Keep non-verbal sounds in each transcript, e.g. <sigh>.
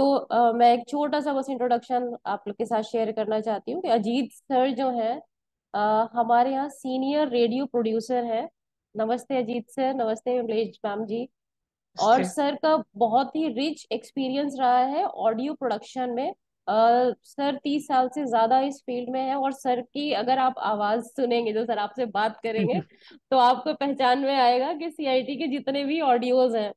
तो आ, मैं एक छोटा सा बस इंट्रोडक्शन आप लोग के साथ शेयर करना चाहती हूँ कि अजीत सर जो आ, हमारे यहाँ सीनियर रेडियो प्रोड्यूसर हैं नमस्ते अजीत सर नमस्ते कमलेश मैम जी और सर का बहुत ही रिच एक्सपीरियंस रहा है ऑडियो प्रोडक्शन में Uh, सर तीस साल से ज्यादा इस फील्ड में है और सर की अगर आप आवाज सुनेंगे जो तो सर आपसे बात करेंगे <laughs> तो आपको पहचान में आएगा कि सीआईटी के जितने भी ऑडियोज हैं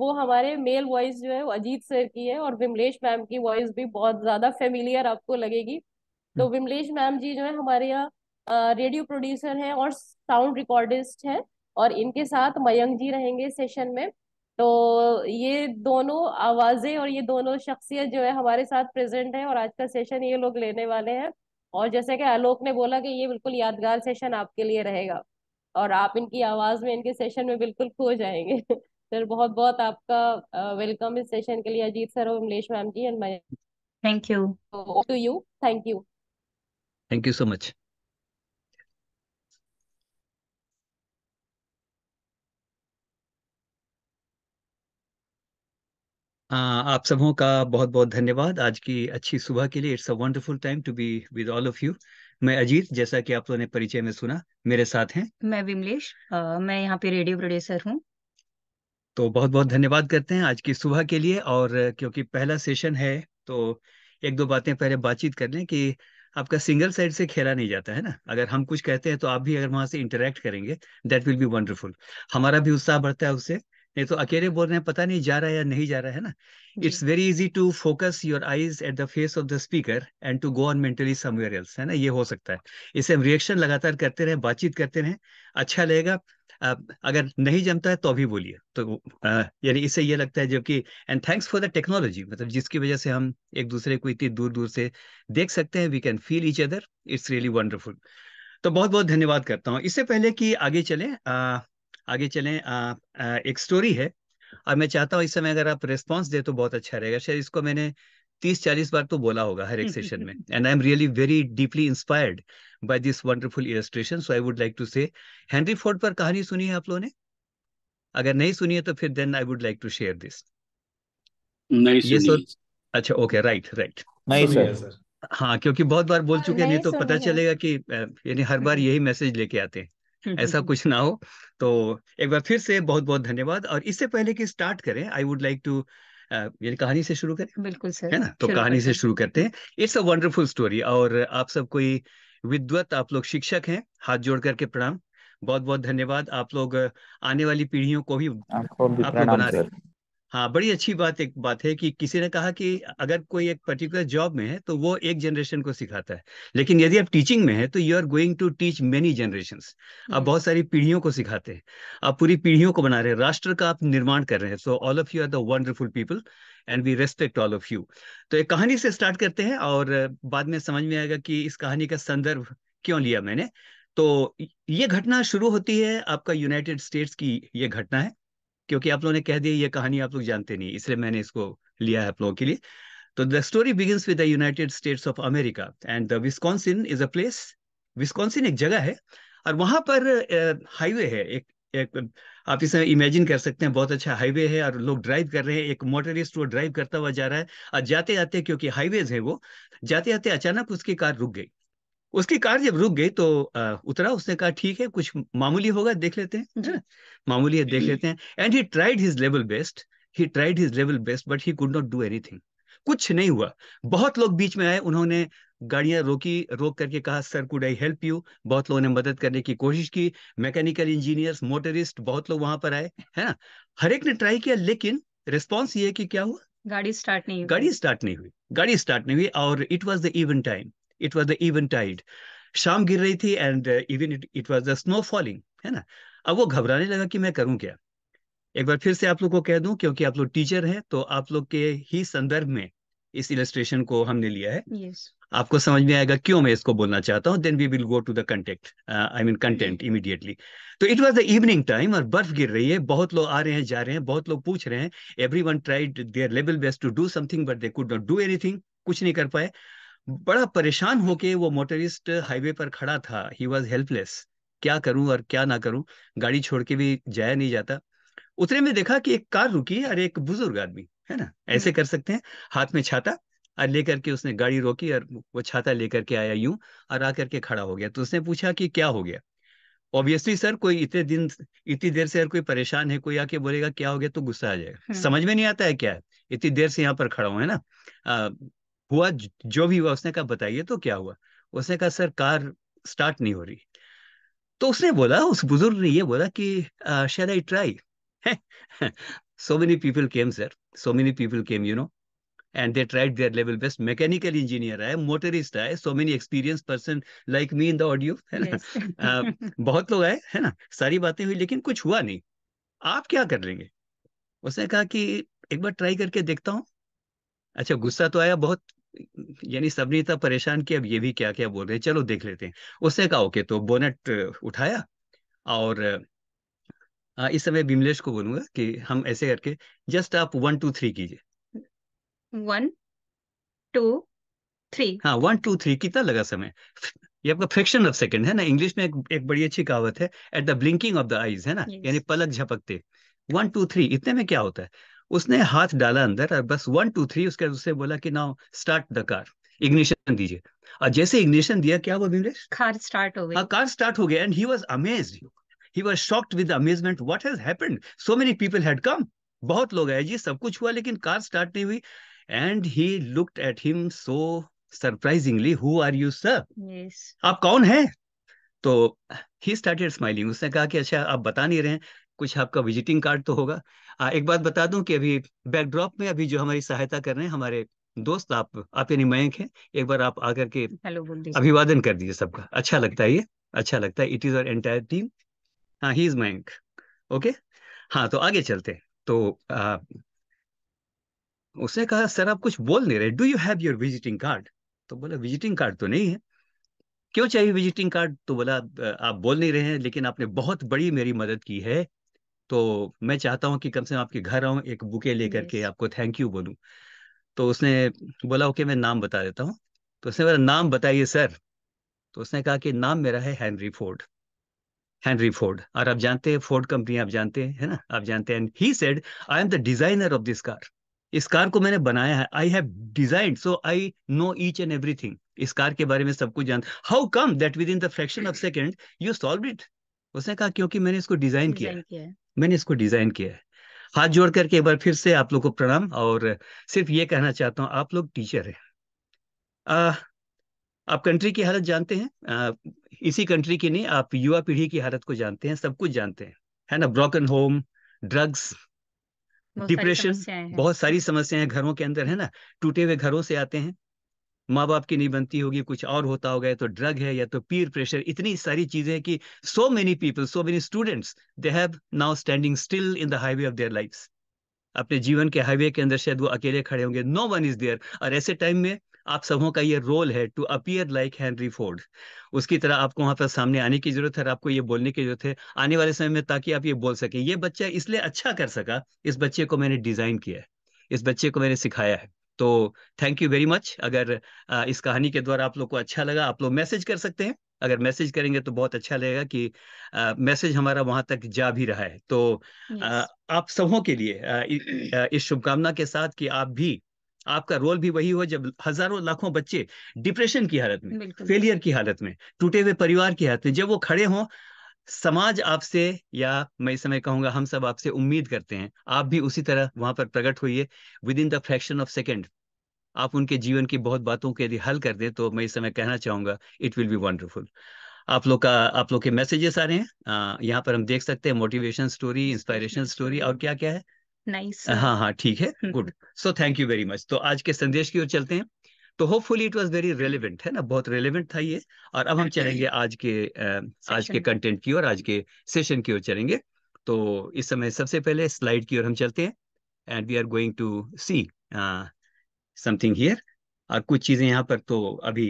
वो हमारे मेल वॉइस जो है वो अजीत सर की है और विमलेश मैम की वॉइस भी बहुत ज्यादा फेमिलियर आपको लगेगी तो हम्म। विमलेश मैम जी जो है हमारे यहाँ रेडियो प्रोड्यूसर हैं और साउंड रिकॉर्डिस्ट हैं और इनके साथ मयंक जी रहेंगे सेशन में तो ये दोनों आवाज़ें और ये दोनों शख्सियत जो है हमारे साथ प्रेजेंट है और आज का सेशन ये लोग लेने वाले हैं और जैसे कि आलोक ने बोला कि ये बिल्कुल यादगार सेशन आपके लिए रहेगा और आप इनकी आवाज़ में इनके सेशन में बिल्कुल खो जाएंगे <laughs> सर बहुत बहुत आपका वेलकम इस सेशन के लिए अजीत सर और Vimlesh ma'am ji and my thank you to you thank you thank you so much आप सबों का बहुत बहुत धन्यवाद आज की अच्छी सुबह के लिए it's a wonderful time to be with all of you मैं अजीत जैसा कि आप लोगों ने परिचय में सुना मेरे साथ हैं मैं विमलेश मैं यहाँ पे रेडियो प्रोड्यूसर हूँ तो बहुत बहुत धन्यवाद करते हैं आज की सुबह के लिए और क्योंकि पहला सेशन है तो एक दो बातें पहले बातचीत कर लें कि आपका सिंगल साइड से खेला नहीं जाता है ना अगर हम कुछ कहते हैं तो आप भी अगर वहां से इंटरेक्ट करेंगे दैट विल बी वंडरफुल हमारा भी उत्साह बढ़ता है उससे नहीं तो अकेले बोल रहे हैं पता नहीं जा रहा है या नहीं जा रहा है ना it's very easy to focus your eyes at the face of the speaker and to go on mentally somewhere else है ना ये हो सकता है इसे हम रिएक्शन लगातार करते रहे बातचीत करते रहे अच्छा लगेगा अगर नहीं जमता है तो अभी बोलिए तो यानी इससे ये लगता है जो कि and thanks for the technology मतलब जिसकी वजह से हम एक दूसरे को इतनी दूर दूर से देख सकते हैं we can feel each other it's really wonderful तो बहुत बहुत धन्यवाद करता हूँ इससे पहले कि आगे चलें आगे चलें एक स्टोरी है और मैं चाहता हूँ इस समय अगर आप रिस्पॉन्स दे तो बहुत अच्छा रहेगा शायद इसको मैंने तीस चालीस बार तो बोला होगा हर एक सेशन में and I am really very deeply inspired by this wonderful illustration so I would like to say Henry Ford पर कहानी सुनी है आप लोगों ने अगर नहीं सुनी है तो फिर then I would like to share this नहीं ये अच्छा, सर अच्छा ओके राइट राइट नहीं सर हाँ क्योंकि बहुत बार बोल चुके हैं नहीं तो पता चलेगा कि यानी हर बार यही मैसेज लेके आते हैं ऐसा <laughs> कुछ ना हो तो एक बार फिर से बहुत बहुत धन्यवाद और इससे पहले कि स्टार्ट करें आई वुड लाइक टू यानी कहानी से शुरू करें बिल्कुल सर है ना तो कहानी से शुरू करते हैं इट्स अ वंडरफुल स्टोरी और आप सब कोई विद्वत आप लोग शिक्षक हैं हाथ जोड़ करके प्रणाम बहुत बहुत धन्यवाद आप लोग आने वाली पीढ़ियों को भी आप लोग बना रहे हैं हाँ बड़ी अच्छी बात एक बात है कि किसी ने कहा कि अगर कोई एक पर्टिकुलर जॉब में है तो वो एक जनरेशन को सिखाता है लेकिन यदि आप टीचिंग में है तो you are going to teach many generation आप हम्म। बहुत सारी पीढ़ियों को सिखाते हैं आप पूरी पीढ़ियों को बना रहे हैं राष्ट्र का आप निर्माण कर रहे हैं so all of you are the wonderful people and we respect all of you तो एक कहानी से स्टार्ट करते हैं और बाद में समझ में आएगा कि इस कहानी का संदर्भ क्यों लिया मैंने तो ये घटना शुरू होती है आपका यूनाइटेड स्टेट्स की ये घटना है क्योंकि आप लोगों ने कह दिया ये कहानी आप लोग जानते नहीं इसलिए मैंने इसको लिया है आप लोगों के लिए तो the story begins with the United States of America and the Wisconsin is a place Wisconsin एक जगह है और वहां पर हाईवे है एक एक आप इसे इमेजिन कर सकते हैं बहुत अच्छा हाईवे है और लोग ड्राइव कर रहे हैं एक मोटरिस्ट वो ड्राइव करता हुआ जा रहा है और जाते जाते क्योंकि हाईवेज है वो जाते जाते अचानक उसकी कार रुक गई उसकी कार जब रुक गई तो उतरा उसने कहा ठीक है कुछ मामूली होगा देख लेते हैं हम्म। मामूली है देख लेते हैं and he tried his level best he tried his level best but he could not do anything कुछ नहीं हुआ बहुत लोग बीच में आए उन्होंने गाड़ियां रोकी रोक करके कहा sir could I help you बहुत लोगों ने मदद करने की कोशिश की मैकेनिकल इंजीनियर्स मोटरिस्ट बहुत लोग वहां पर आए है ना हर एक ने ट्राई किया लेकिन रिस्पॉन्स ये कि क्या हुआ गाड़ी स्टार्ट नहीं हुई गाड़ी स्टार्ट नहीं हुई गाड़ी स्टार्ट नहीं हुई और it was the even time it was the even tide शाम गिर रही थी and even it it was the snow falling है ना अब वो घबराने लगा कि मैं करूं क्या एक बार फिर से आप लोग को कह दूं क्योंकि आप लोग टीचर हैं तो आप लोग के ही संदर्भ में इस इलस्ट्रेशन को हमने लिया है yes. आपको समझ में आएगा क्यों मैं इसको बोलना चाहता हूँ then we will go to the contact I mean content immediately तो it was the evening time और बर्फ गिर रही है बहुत लोग आ रहे हैं जा रहे हैं बहुत लोग पूछ रहे हैं every one tried their level best to do something but they could not do anything कुछ नहीं कर पाए बड़ा परेशान होके वो मोटरिस्ट हाईवे पर खड़ा था ही वॉज हेल्पलेस क्या करूं और क्या ना करूं गाड़ी छोड़ के भी जाया नहीं जाता उतने में देखा कि एक कार रुकी और एक बुजुर्ग आदमी है ना हम्म। ऐसे कर सकते हैं हाथ में छाता और लेकर के उसने गाड़ी रोकी और वो छाता लेकर के आया यूं और आकर के खड़ा हो गया तो उसने पूछा कि क्या हो गया ऑब्वियसली सर कोई इतने दिन इतनी देर से अगर कोई परेशान है कोई आके बोलेगा क्या हो गया तो गुस्सा आ जाएगा हम्म। समझ में नहीं आता है क्या है इतनी देर से यहाँ पर खड़ा हूं है ना हुआ जो भी हुआ उसने कहा बताइए तो क्या हुआ उसने कहा सर कार स्टार्ट नहीं हो रही तो उसने बोला उस बुजुर्ग ने ये बोला कि शायद I try so many people came sir so many people came you know and they tried their level best mechanical engineer है motorist motorist so many experience person like me in the audio है ना yes. बहुत लोग आए है ना सारी बातें हुई लेकिन कुछ हुआ नहीं आप क्या कर लेंगे उसने कहा कि एक बार ट्राई करके देखता हूँ अच्छा गुस्सा तो आया बहुत यानी सबने इतना परेशान किया अब ये भी क्या क्या बोल रहे हैं चलो देख लेते हैं उसने कहा ओके तो बोनेट उठाया और इस समय बिमलेश को बोलूंगा कि हम ऐसे करके जस्ट आप वन टू थ्री कीजिए वन टू थ्री हाँ वन टू थ्री कितना लगा समय ये आपका फ्रैक्शन ऑफ सेकंड है ना इंग्लिश में एक, एक बड़ी अच्छी कहावत है at the blinking of the eyes है ना yes. यानी पलक झपकते वन टू थ्री इतने में क्या होता है उसने हाथ डाला अंदर और बस वन टू थ्री उसके उससे बोला कि now start the car ignition दीजिए और जैसे इग्निशन दिया क्या हुआ विमलेश कार स्टार्ट हो गई कार हाँ, स्टार्ट हो गया and he was amazed he was shocked with amazement what has happened so many people had come बहुत लोग आए जी सब कुछ हुआ लेकिन कार स्टार्ट नहीं हुई and he looked at him so surprisingly who are you sir आप कौन हैं तो ही स्टार्टेड स्माइलिंग उसने कहा कि अच्छा आप बता नहीं रहे हैं कुछ आपका विजिटिंग कार्ड तो होगा हाँ, एक बात बता दूं कि अभी बैकड्रॉप में अभी जो हमारी सहायता कर रहे हैं हमारे दोस्त आप आप यानी मयंक हैं एक बार आप आकर के अभिवादन कर दीजिए सबका अच्छा लगता है ये अच्छा लगता है इट इज और एंटायर टीम हाँ ही इज मयंक ओके हाँ तो आगे चलते हैं तो आ, उसने कहा सर आप कुछ बोल नहीं रहे do you have your visiting card तो बोला विजिटिंग कार्ड तो नहीं है क्यों चाहिए विजिटिंग कार्ड तो बोला आप बोल नहीं रहे हैं लेकिन आपने बहुत बड़ी मेरी मदद की है तो मैं चाहता हूँ कि कम से कम आपके घर आऊँ एक बुके लेकर के आपको थैंक यू बोलूँ तो उसने बोला ओके मैं नाम बता देता हूँ तो उसने बोला नाम बताइए सर तो उसने कहा कि नाम मेरा है हेनरी फोर्ड हेनरी फोर्ड और आप जानते हैं फोर्ड कंपनी आप जानते हैं है ना आप जानते हैं he said I am the designer of this car इस कार को मैंने बनाया है I have design so I know each and everything इस कार के बारे में सब कुछ जानते how come that within the fraction of second you solve it उसने कहा क्योंकि मैंने इसको डिजाइन किया, किया है मैंने इसको डिजाइन किया है हाथ जोड़ करके एक बार फिर से आप लोग को प्रणाम और सिर्फ ये कहना चाहता हूँ आप लोग टीचर हैं आप कंट्री की हालत जानते हैं आ, इसी कंट्री की नहीं आप युवा पीढ़ी की हालत को जानते हैं सब कुछ जानते हैं है ना ब्रोकन होम ड्रग्स डिप्रेशन बहुत सारी समस्याएं घरों के अंदर है ना टूटे हुए घरों से आते हैं माँ बाप की नहीं बनती होगी कुछ और होता होगा या तो ड्रग है या तो पीर प्रेशर इतनी सारी चीजें हैं कि so many people so many students they have now standing still in the highway of their life अपने जीवन के हाईवे के अंदर शायद वो अकेले खड़े होंगे नो वन इज देयर और ऐसे टाइम में आप सबों का ये रोल है to appear like Henry Ford उसकी तरह आपको वहां पर सामने आने की जरूरत है और आपको ये बोलने की जरूरत है आने वाले समय में ताकि आप ये बोल सके ये बच्चा इसलिए अच्छा कर सका इस बच्चे को मैंने डिजाइन किया है इस बच्चे को मैंने सिखाया है तो थैंक यू वेरी मच अगर इस कहानी के द्वारा आप लोग को अच्छा लगा आप लोग मैसेज कर सकते हैं अगर मैसेज करेंगे तो बहुत अच्छा लगेगा कि मैसेज हमारा वहां तक जा भी रहा है तो yes. आप सबों के लिए <clears throat> इस शुभकामना के साथ कि आप भी आपका रोल भी वही हो जब हजारों लाखों बच्चे डिप्रेशन की हालत में फेलियर की हालत में टूटे हुए परिवार की हालत में जब वो खड़े हों समाज आपसे या मैं इस समय कहूंगा हम सब आपसे उम्मीद करते हैं आप भी उसी तरह वहां पर प्रकट होइए within the fraction of second आप उनके जीवन की बहुत बातों के यदि हल कर दें तो मैं इस समय कहना चाहूंगा इट विल बी वंडरफुल आप लोग का आप लोग के मैसेजेस आ रहे हैं यहाँ पर हम देख सकते हैं मोटिवेशन स्टोरी इंस्पायरेशन स्टोरी और क्या क्या है नाइस nice. हाँ हाँ ठीक है good so thank you very much तो आज के संदेश की ओर चलते हैं तो hopefully it was very relevant है ना बहुत रेलिवेंट था ये और अब हम चलेंगे आज के आज के कंटेंट की ओर आज के सेशन की ओर चलेंगे तो इस समय सबसे पहले स्लाइड की ओर हम चलते हैं and we are going to see something here और कुछ चीजें यहाँ पर तो अभी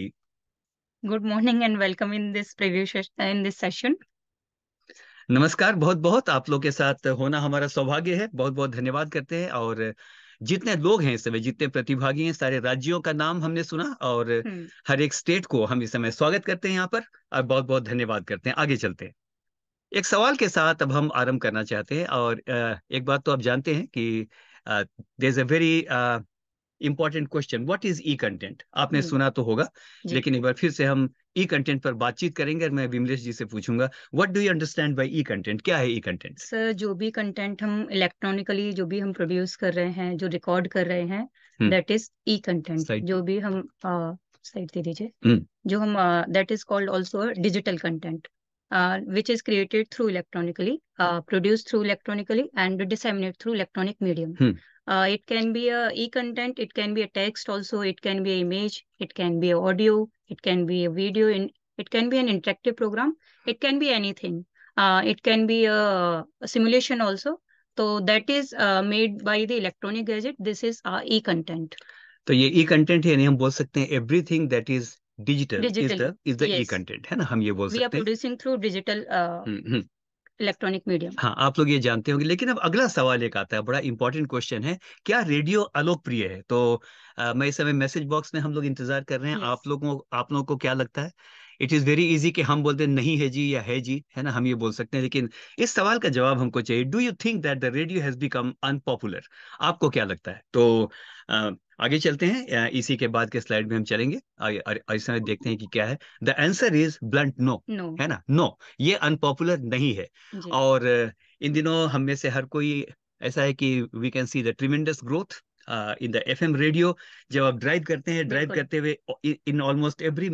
good morning and welcome in this preview in this session नमस्कार बहुत बहुत आप लोग के साथ होना हमारा सौभाग्य है बहुत बहुत धन्यवाद करते हैं और जितने लोग हैं इस समय जितने प्रतिभागी हैं सारे राज्यों का नाम हमने सुना और हम्म। हर एक स्टेट को हम इस समय स्वागत करते हैं यहाँ पर और बहुत बहुत धन्यवाद करते हैं आगे चलते हैं एक सवाल के साथ अब हम आरंभ करना चाहते हैं और एक बात तो आप जानते हैं कि there is a very important question what is e content आपने सुना तो होगा लेकिन एक बार फिर से हम ई कंटेंट पर बातचीत करेंगे और मैं विमलेश जी से पूछूंगा what do you understand by e content क्या है ई कंटेंट सर जो भी कंटेंट हम इलेक्ट्रॉनिकली जो भी हम प्रोड्यूस कर रहे हैं जो रिकॉर्ड कर रहे हैं दैट इज ई कंटेंट जो भी हम साइड दे दीजिए हम्म। जो हम that is called also digital content Uh, which is created through electronically, uh, produced through electronically, and disseminated through electronic medium. Hmm. Uh, it can be a e-content, it can be a text also, it can be image, it can be audio, it can be a video, in, it can be an interactive program, it can be anything. Uh, it can be a, a, simulation also. So that is uh, made by the electronic gadget. This is our e-content. So ये e-content हम बोल सकते हैं everything that digital is the e-content, the e content है ना हम ये बोल सकते हैं we are producing electronic medium हाँ आप लोग ये जानते होंगे लेकिन अब अगला सवाल एक आता है बड़ा इंपॉर्टेंट क्वेश्चन है क्या रेडियो अलोकप्रिय है तो आ, मैं इस समय मैसेज बॉक्स में हम लोग इंतजार कर रहे हैं yes. आप लोगों आप लोगों को क्या लगता है इट इज वेरी इजी कि हम बोलते हैं नहीं है जी या है जी है ना हम ये बोल सकते हैं लेकिन इस सवाल का जवाब हमको चाहिए do you think that the radio has become unpopular आपको क्या लगता है तो आ, आगे चलते हैं इसी के बाद के स्लाइड में हम चलेंगे ऐसा देखते हैं कि क्या है the answer is blunt no है ना नो no. ये अनपॉपुलर नहीं है और इन दिनों हम में से हर कोई ऐसा है कि we can see the tremendous growth in the FM radio जब आप ड्राइव करते हैं ड्राइव करते हुए इन ऑलमोस्ट एवरी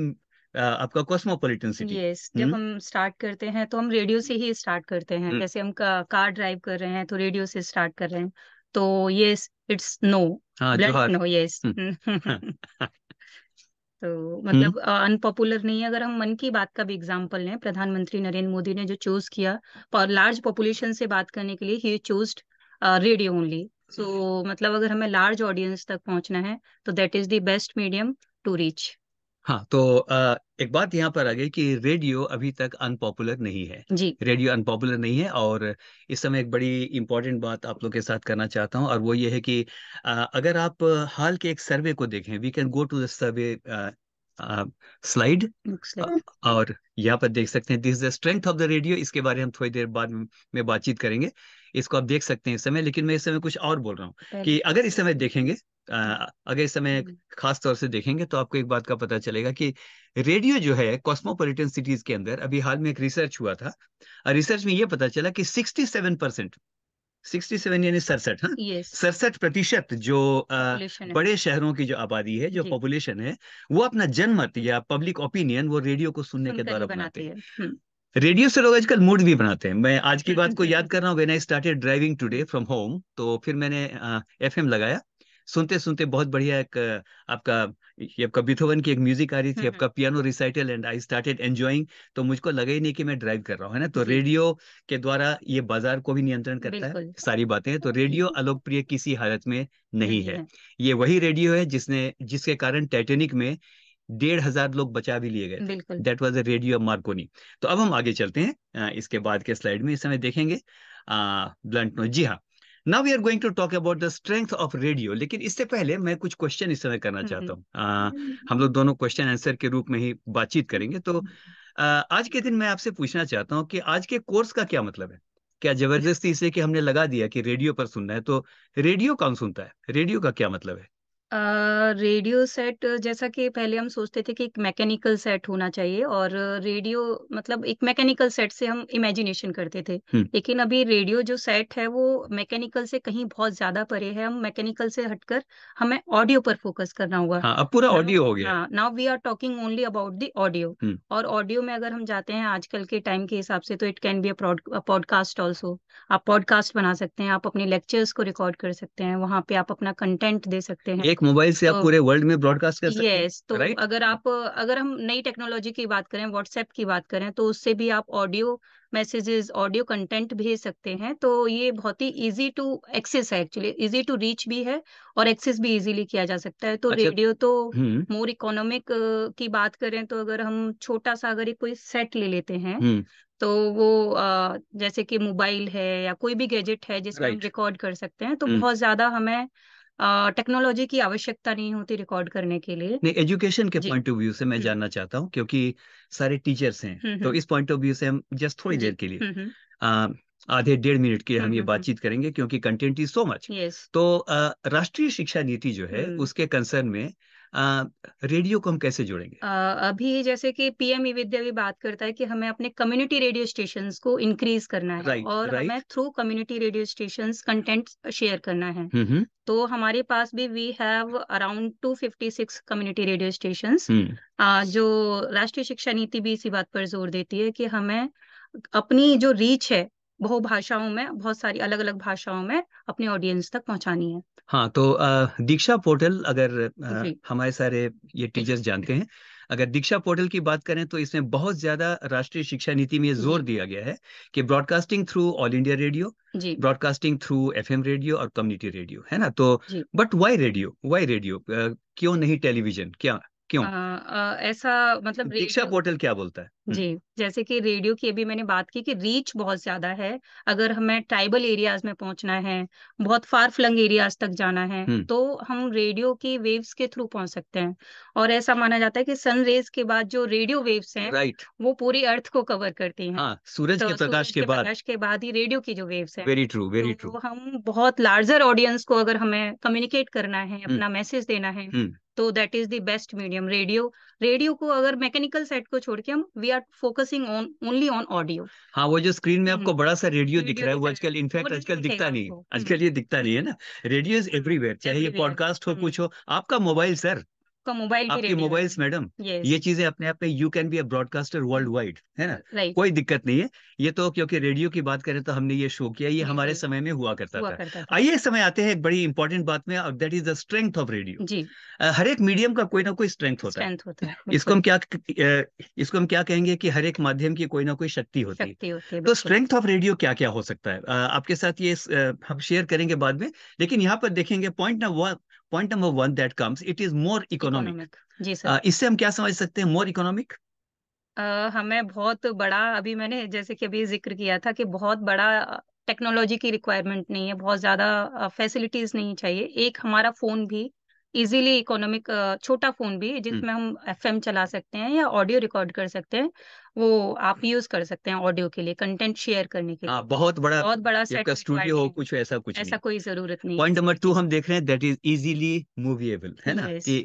आपका कॉस्मोपोलिटन सिटी यस जब हम्म। हम स्टार्ट करते हैं तो हम रेडियो से ही स्टार्ट करते हैं हम्म। जैसे हम का, कार ड्राइव कर रहे हैं तो रेडियो से स्टार्ट कर रहे हैं तो yes it's no black no yes तो हम्म। मतलब अनपॉपुलर नहीं है अगर हम मन की बात का भी एग्जाम्पल लें प्रधानमंत्री नरेंद्र मोदी ने जो चूज किया और लार्ज पॉपुलेशन से बात करने के लिए ही चूज रेडियो ओनली सो मतलब अगर हमें लार्ज ऑडियंस तक पहुंचना है तो that is the best medium to reach हाँ तो एक बात यहाँ पर आ गई कि रेडियो अभी तक अनपॉपुलर नहीं है जी रेडियो अनपॉपुलर नहीं है और इस समय एक बड़ी इंपॉर्टेंट बात आप लोग के साथ करना चाहता हूँ और वो ये है कि अगर आप हाल के एक सर्वे को देखें we can go to the survey slide और यहाँ पर देख सकते हैं this the strength of the radio इसके बारे में हम थोड़ी देर बाद में बातचीत करेंगे इसको आप देख सकते हैं इस समय लेकिन मैं इस समय कुछ और बोल रहा हूँ कि अगर इस समय देखेंगे अगर इस समय hmm. खास तौर से देखेंगे तो आपको एक बात का पता चलेगा कि रेडियो जो है कॉस्मोपोलिटन सिटीज के अंदर अभी हाल में एक रिसर्च हुआ था और रिसर्च में यह पता चला कि सेवन परसेंट सिक्सटी सेवन यानी सड़सठ हाँ सड़सठ प्रतिशत जो आ, बड़े शहरों की जो आबादी है जो पॉपुलेशन है वो अपना जनमत या पब्लिक ओपिनियन वो रेडियो को सुनने के द्वारा बनाते हैं रेडियो हम्म। से लोग आजकल मूड भी बनाते हैं मैं आज की बात को <laughs> याद कर रहा हूँ when I started driving today from home तो फिर मैंने एफएम लगाया सुनते सुनते बहुत बढ़िया एक आपका ये आपका बिथोवन की एक म्यूजिक आ रही थी हम्म, हम्म। आपका piano recital and I started enjoying तो मुझको लगा ही नहीं कि मैं ड्राइव कर रहा हूँ है ना तो रेडियो के द्वारा ये बाजार को भी नियंत्रण करता है सारी बातें तो रेडियो अलोकप्रिय किसी हालत में नहीं है ये वही रेडियो है जिसने जिसके कारण टाइटेनिक में डेढ़ हजार लोग बचा भी लिए गए that was a radio Marconi तो अब हम आगे चलते हैं इसके बाद के स्लाइड में इस समय देखेंगे ब्लंट नो जी हाँ now we are going to talk about the strength of radio लेकिन इससे पहले मैं कुछ क्वेश्चन इस समय करना चाहता हूँ हम्म। हम लोग दोनों क्वेश्चन आंसर के रूप में ही बातचीत करेंगे तो आ, आज के दिन मैं आपसे पूछना चाहता हूँ कि आज के कोर्स का क्या मतलब है क्या जबरदस्ती इसे कि हमने लगा दिया कि रेडियो पर सुनना है तो रेडियो कौन सुनता है रेडियो का क्या मतलब है रेडियो सेट जैसा कि पहले हम सोचते थे कि एक मैकेनिकल सेट होना चाहिए और रेडियो मतलब एक मैकेनिकल सेट से हम इमेजिनेशन करते थे। लेकिन अभी रेडियो जो सेट है वो मैकेनिकल से कहीं बहुत ज़्यादा परे है। हम मैकेनिकल से हटकर हमें ऑडियो पर फोकस करना होगा। हाँ, अब पूरा ऑडियो हो गया हाँ, now we are talking only about the audio और ऑडियो में अगर हम जाते हैं आजकल के टाइम के हिसाब से तो it can be a podcast also आप पॉडकास्ट बना सकते हैं, आप अपने लेक्चर्स को रिकॉर्ड कर सकते हैं, वहां पे आप अपना कंटेंट दे सकते हैं। एक मोबाइल से आप तो पूरे वर्ल्ड में ब्रॉडकास्ट कर सकते yes, हैं तो राइट अगर आप अगर हम नई टेक्नोलॉजी की बात करें व्हाट्सएप की बात करें तो उससे भी आप ऑडियो मैसेजेस ऑडियो कंटेंट भेज सकते हैं तो ये बहुत ही इजी टू एक्सेस है एक्चुअली इजी टू रीच भी है और एक्सेस भी इजीली किया जा सकता है तो अच्छा, रेडियो तो मोर हम्म। इकोनॉमिक की बात करें तो अगर हम छोटा सा अगर कोई सेट ले लेते हैं हम्म। तो वो आ, जैसे कि मोबाइल है या कोई भी गैजेट है जिसमें हम रिकॉर्ड कर सकते हैं तो हम्म। बहुत ज्यादा हमें टेक्नोलॉजी की आवश्यकता नहीं होती रिकॉर्ड करने के लिए नहीं एजुकेशन के पॉइंट ऑफ व्यू से मैं हम्म। जानना चाहता हूँ क्योंकि सारे टीचर्स हैं हम्म, तो हम्म। इस पॉइंट ऑफ व्यू से हम जस्ट थोड़ी देर के लिए आधे डेढ़ मिनट के हम ये बातचीत करेंगे क्योंकि कंटेंट इज सो मच तो राष्ट्रीय शिक्षा नीति जो है उसके कंसर्न में आ, रेडियो को हम कैसे जोड़ेंगे आ, अभी जैसे कि पीएम ई विद्या भी बात करता है कि हमें अपने कम्युनिटी रेडियो स्टेशन को इंक्रीज करना है right, और right. हमें through community radio station content share करना है mm-hmm. तो हमारे पास भी we have around two fifty six community radio station जो राष्ट्रीय शिक्षा नीति भी इसी बात पर जोर देती है कि हमें अपनी जो रीच है बहु भाषाओं में बहुत सारी अलग अलग भाषाओं में अपने ऑडियंस तक पहुंचानी है हाँ तो दीक्षा पोर्टल अगर हमारे सारे ये टीचर्स जानते हैं अगर दीक्षा पोर्टल की बात करें तो इसमें बहुत ज्यादा राष्ट्रीय शिक्षा नीति में जोर दिया गया है कि broadcasting through All India Radio broadcasting through FM radio और कम्युनिटी रेडियो है ना तो but why radio why radio क्यों नहीं टेलीविजन क्या क्यों आ, आ, ऐसा मतलब दीक्षा पोर्टल क्या बोलता है जी जैसे कि रेडियो की अभी मैंने बात की कि रीच बहुत ज्यादा है अगर हमें ट्राइबल एरियाज में पहुंचना है बहुत फार फ्लंग एरियाज तक जाना है तो हम रेडियो की वेव्स के थ्रू पहुंच सकते हैं और ऐसा माना जाता है कि सन रेज के बाद जो रेडियो वेव्स हैं राइट वो पूरी अर्थ को कवर करती है हाँ, सूरज तो के प्रकाश के, के बाद प्रकाश के बाद ही रेडियो की जो वेव्स है वेरी ट्रू वेरी तो ट्रू हम बहुत लार्जर ऑडियंस को अगर हमें कम्युनिकेट करना है अपना मैसेज देना है तो that is the best medium radio radio को अगर मैकेनिकल सेट को छोड़ के हम we are focusing on only on audio हाँ वो जो स्क्रीन में आपको हम्म। बड़ा सा रेडियो दिख रहा है वो आजकल इनफैक्ट आजकल दिखता नहीं आजकल ये दिखता नहीं है ना रेडियो इज एवरीवेयर चाहे ये पॉडकास्ट हो हम्म। कुछ हो आपका मोबाइल सर आपका मोबाइल आपके मोबाइल्स मैडम ये चीजें अपने आप में you can be a broadcaster world wide है ना right. कोई दिक्कत नहीं है ये तो क्योंकि रेडियो की बात करें तो हमने ये शो किया ये हमारे समय में हुआ करता हुआ था आइए समय आते हैं एक बड़ी इंपॉर्टेंट बात में that is the strength of radio हर एक मीडियम का कोई ना कोई स्ट्रेंथ होता है इसको हम क्या इसको हम क्या कहेंगे की हर एक माध्यम की कोई ना कोई शक्ति होती है तो स्ट्रेंथ ऑफ रेडियो क्या क्या हो सकता है आपके साथ ये हम शेयर करेंगे बाद में लेकिन यहाँ पर देखेंगे पॉइंट ना point number one that comes it is more economic इससे हम क्या समझ सकते हैं मोर इकोनॉमिक uh, हमें बहुत बड़ा अभी मैंने जैसे कि अभी जिक्र किया था कि बहुत बड़ा टेक्नोलॉजी की रिक्वायरमेंट नहीं है बहुत ज़्यादा फैसिलिटीज़ uh, नहीं चाहिए एक हमारा फ़ोन भी इजीली इकोनॉमिक छोटा फोन भी जिसमें हम एफएम चला सकते हैं या ऑडियो रिकॉर्ड कर सकते हैं वो आप यूज कर सकते हैं ऑडियो के लिए कंटेंट शेयर करने के हाँ, लिए आ, बहुत बड़ा बहुत बड़ा सेट स्टूडियो हो कुछ ऐसा कुछ ऐसा कोई जरूरत नहीं पॉइंट नंबर टू हम देख रहे हैं दैट इज इजीली मूवेबल है ना कि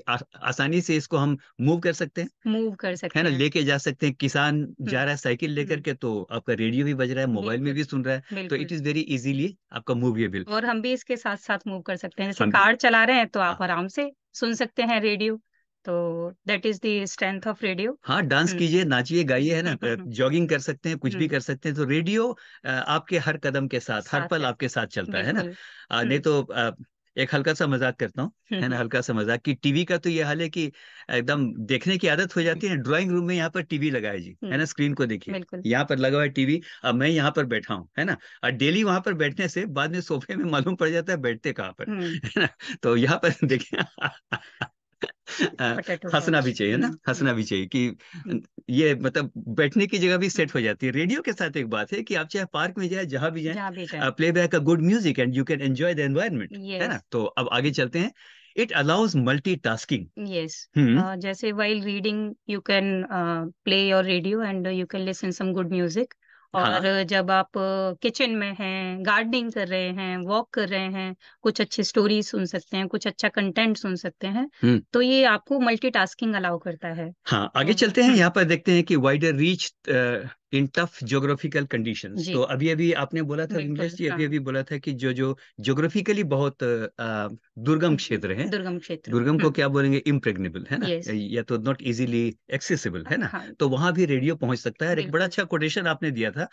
आसानी से इसको हम मूव कर सकते हैं मूव कर सकते हैं ना लेके जा सकते हैं किसान जा रहा है साइकिल लेकर के तो आपका रेडियो भी बज रहा है मोबाइल में भी सुन रहा है तो इट इज वेरी इजीली आपका मूवेबल और हम भी इसके साथ साथ मूव कर सकते हैं जैसे कार चला रहे हैं तो हाँ। आप आराम से से सुन सकते हैं रेडियो तो that is the strength of radio हाँ डांस हम्म। कीजिए नाचिए गाइए है ना जॉगिंग <laughs> कर सकते हैं कुछ भी हम्म। कर सकते हैं तो रेडियो आपके हर कदम के साथ, साथ हर पल आपके साथ चलता है ना नहीं हम्म। तो एक हल्का सा मजाक करता हूँ हम्म, है ना हम्म। हल्का सा मजाक कि टीवी का तो ये हाल है कि एकदम देखने की आदत हो जाती है ड्राइंग रूम में यहाँ पर टीवी लगाए जी है ना हम्म, स्क्रीन को देखिए यहाँ पर लगा हुआ है टीवी अब मैं यहाँ पर बैठा हूँ है ना और डेली वहां पर बैठने से बाद में सोफे में मालूम पड़ जाता है बैठते कहाँ पर है ना तो यहाँ पर <laughs> देखिए हंसना <laughs> भी चाहिए ना हंसना <laughs> भी चाहिए कि hmm. ये मतलब बैठने की जगह भी सेट हो जाती है रेडियो के साथ एक बात है कि आप चाहे पार्क में जाए जहां भी जाए play back a good music and you can enjoy the environment है ना तो अब आगे चलते हैं इट अलाउज मल्टी टास्किंग जैसे while reading you can play your radio and you can listen some good music हाँ और जब आप किचन में हैं गार्डनिंग कर रहे हैं वॉक कर रहे हैं कुछ अच्छी स्टोरी सुन सकते हैं कुछ अच्छा कंटेंट सुन सकते हैं तो ये आपको मल्टीटास्किंग अलाउ करता है हाँ आगे तो चलते हैं हाँ। यहाँ पर देखते हैं कि wider reach in tough geographical condition तो अभी अभी आपने बोला था इंग्लिश जी हाँ। अभी अभी बोला था कि जो जो ज्योग्राफिकली बहुत दुर्गम क्षेत्र है दुर्गम क्षेत्र दुर्गम को हम्म। क्या बोलेंगे इम्प्रेग्नेबल है ना या तो नॉट इजीली एक्सेसिबल है ना हाँ। तो वहां भी रेडियो पहुंच सकता है एक बड़ा अच्छा कोटेशन आपने दिया था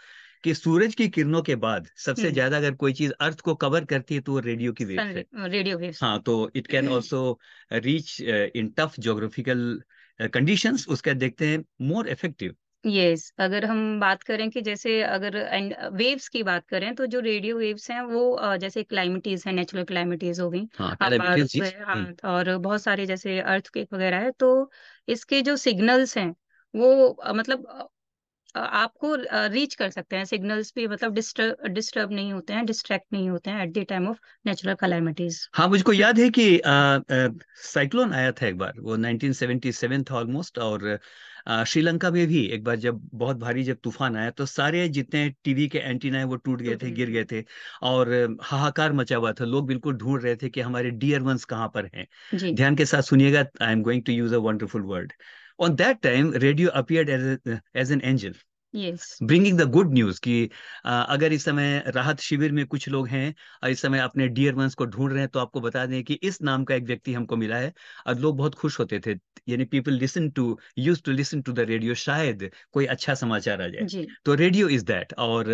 कि सूरज की किरणों के बाद सबसे हम्म। ज्यादा अगर कोई चीज अर्थ को कवर करती है तो वो रेडियो की वेव है रेडियो वेव हाँ तो it can also reach in tough geographical conditions उसका देखते हैं मोर इफेक्टिव यस अगर हम बात करें कि जैसे अगर एंड वेव्स की बात करें तो जो रेडियो वेव्स हैं वो जैसे क्लाइमिटीज है नेचुरल क्लाइमिटीज हो गई हाँ हाँ हम्म। और बहुत सारे जैसे अर्थ केक वगैरह है तो इसके जो सिग्नल्स हैं वो मतलब आपको रीच कर सकते हैं सिग्नल्स भी मतलब डिस्टर्ब नहीं होते हैं डिस्ट्रैक्ट नहीं होते हैं at the time of natural calamities हाँ मुझको याद है कि साइक्लोन आया था एक बार वो 1977 था ऑलमोस्ट और श्रीलंका में भी एक बार जब बहुत भारी जब तूफान आया तो सारे जितने टीवी के एंटीना है वो टूट गए थे गिर गए थे और हाहाकार मचा हुआ था लोग बिल्कुल ढूंढ रहे थे कि हमारे डियर वंस कहाँ पर हैं ध्यान के साथ सुनिएगा I am going to use a wonderful word on that time radio appear as an angel bringing the good news कि आ, अगर इस समय राहत शिविर में कुछ लोग हैं और इस समय अपने डियर वंस को ढूंढ रहे हैं तो आपको बता दें कि इस नाम का एक व्यक्ति हमको मिला है और लोग बहुत खुश होते थे यानी people listen to use to listen to the radio शायद कोई अच्छा समाचार आ जाए तो रेडियो इज दैट और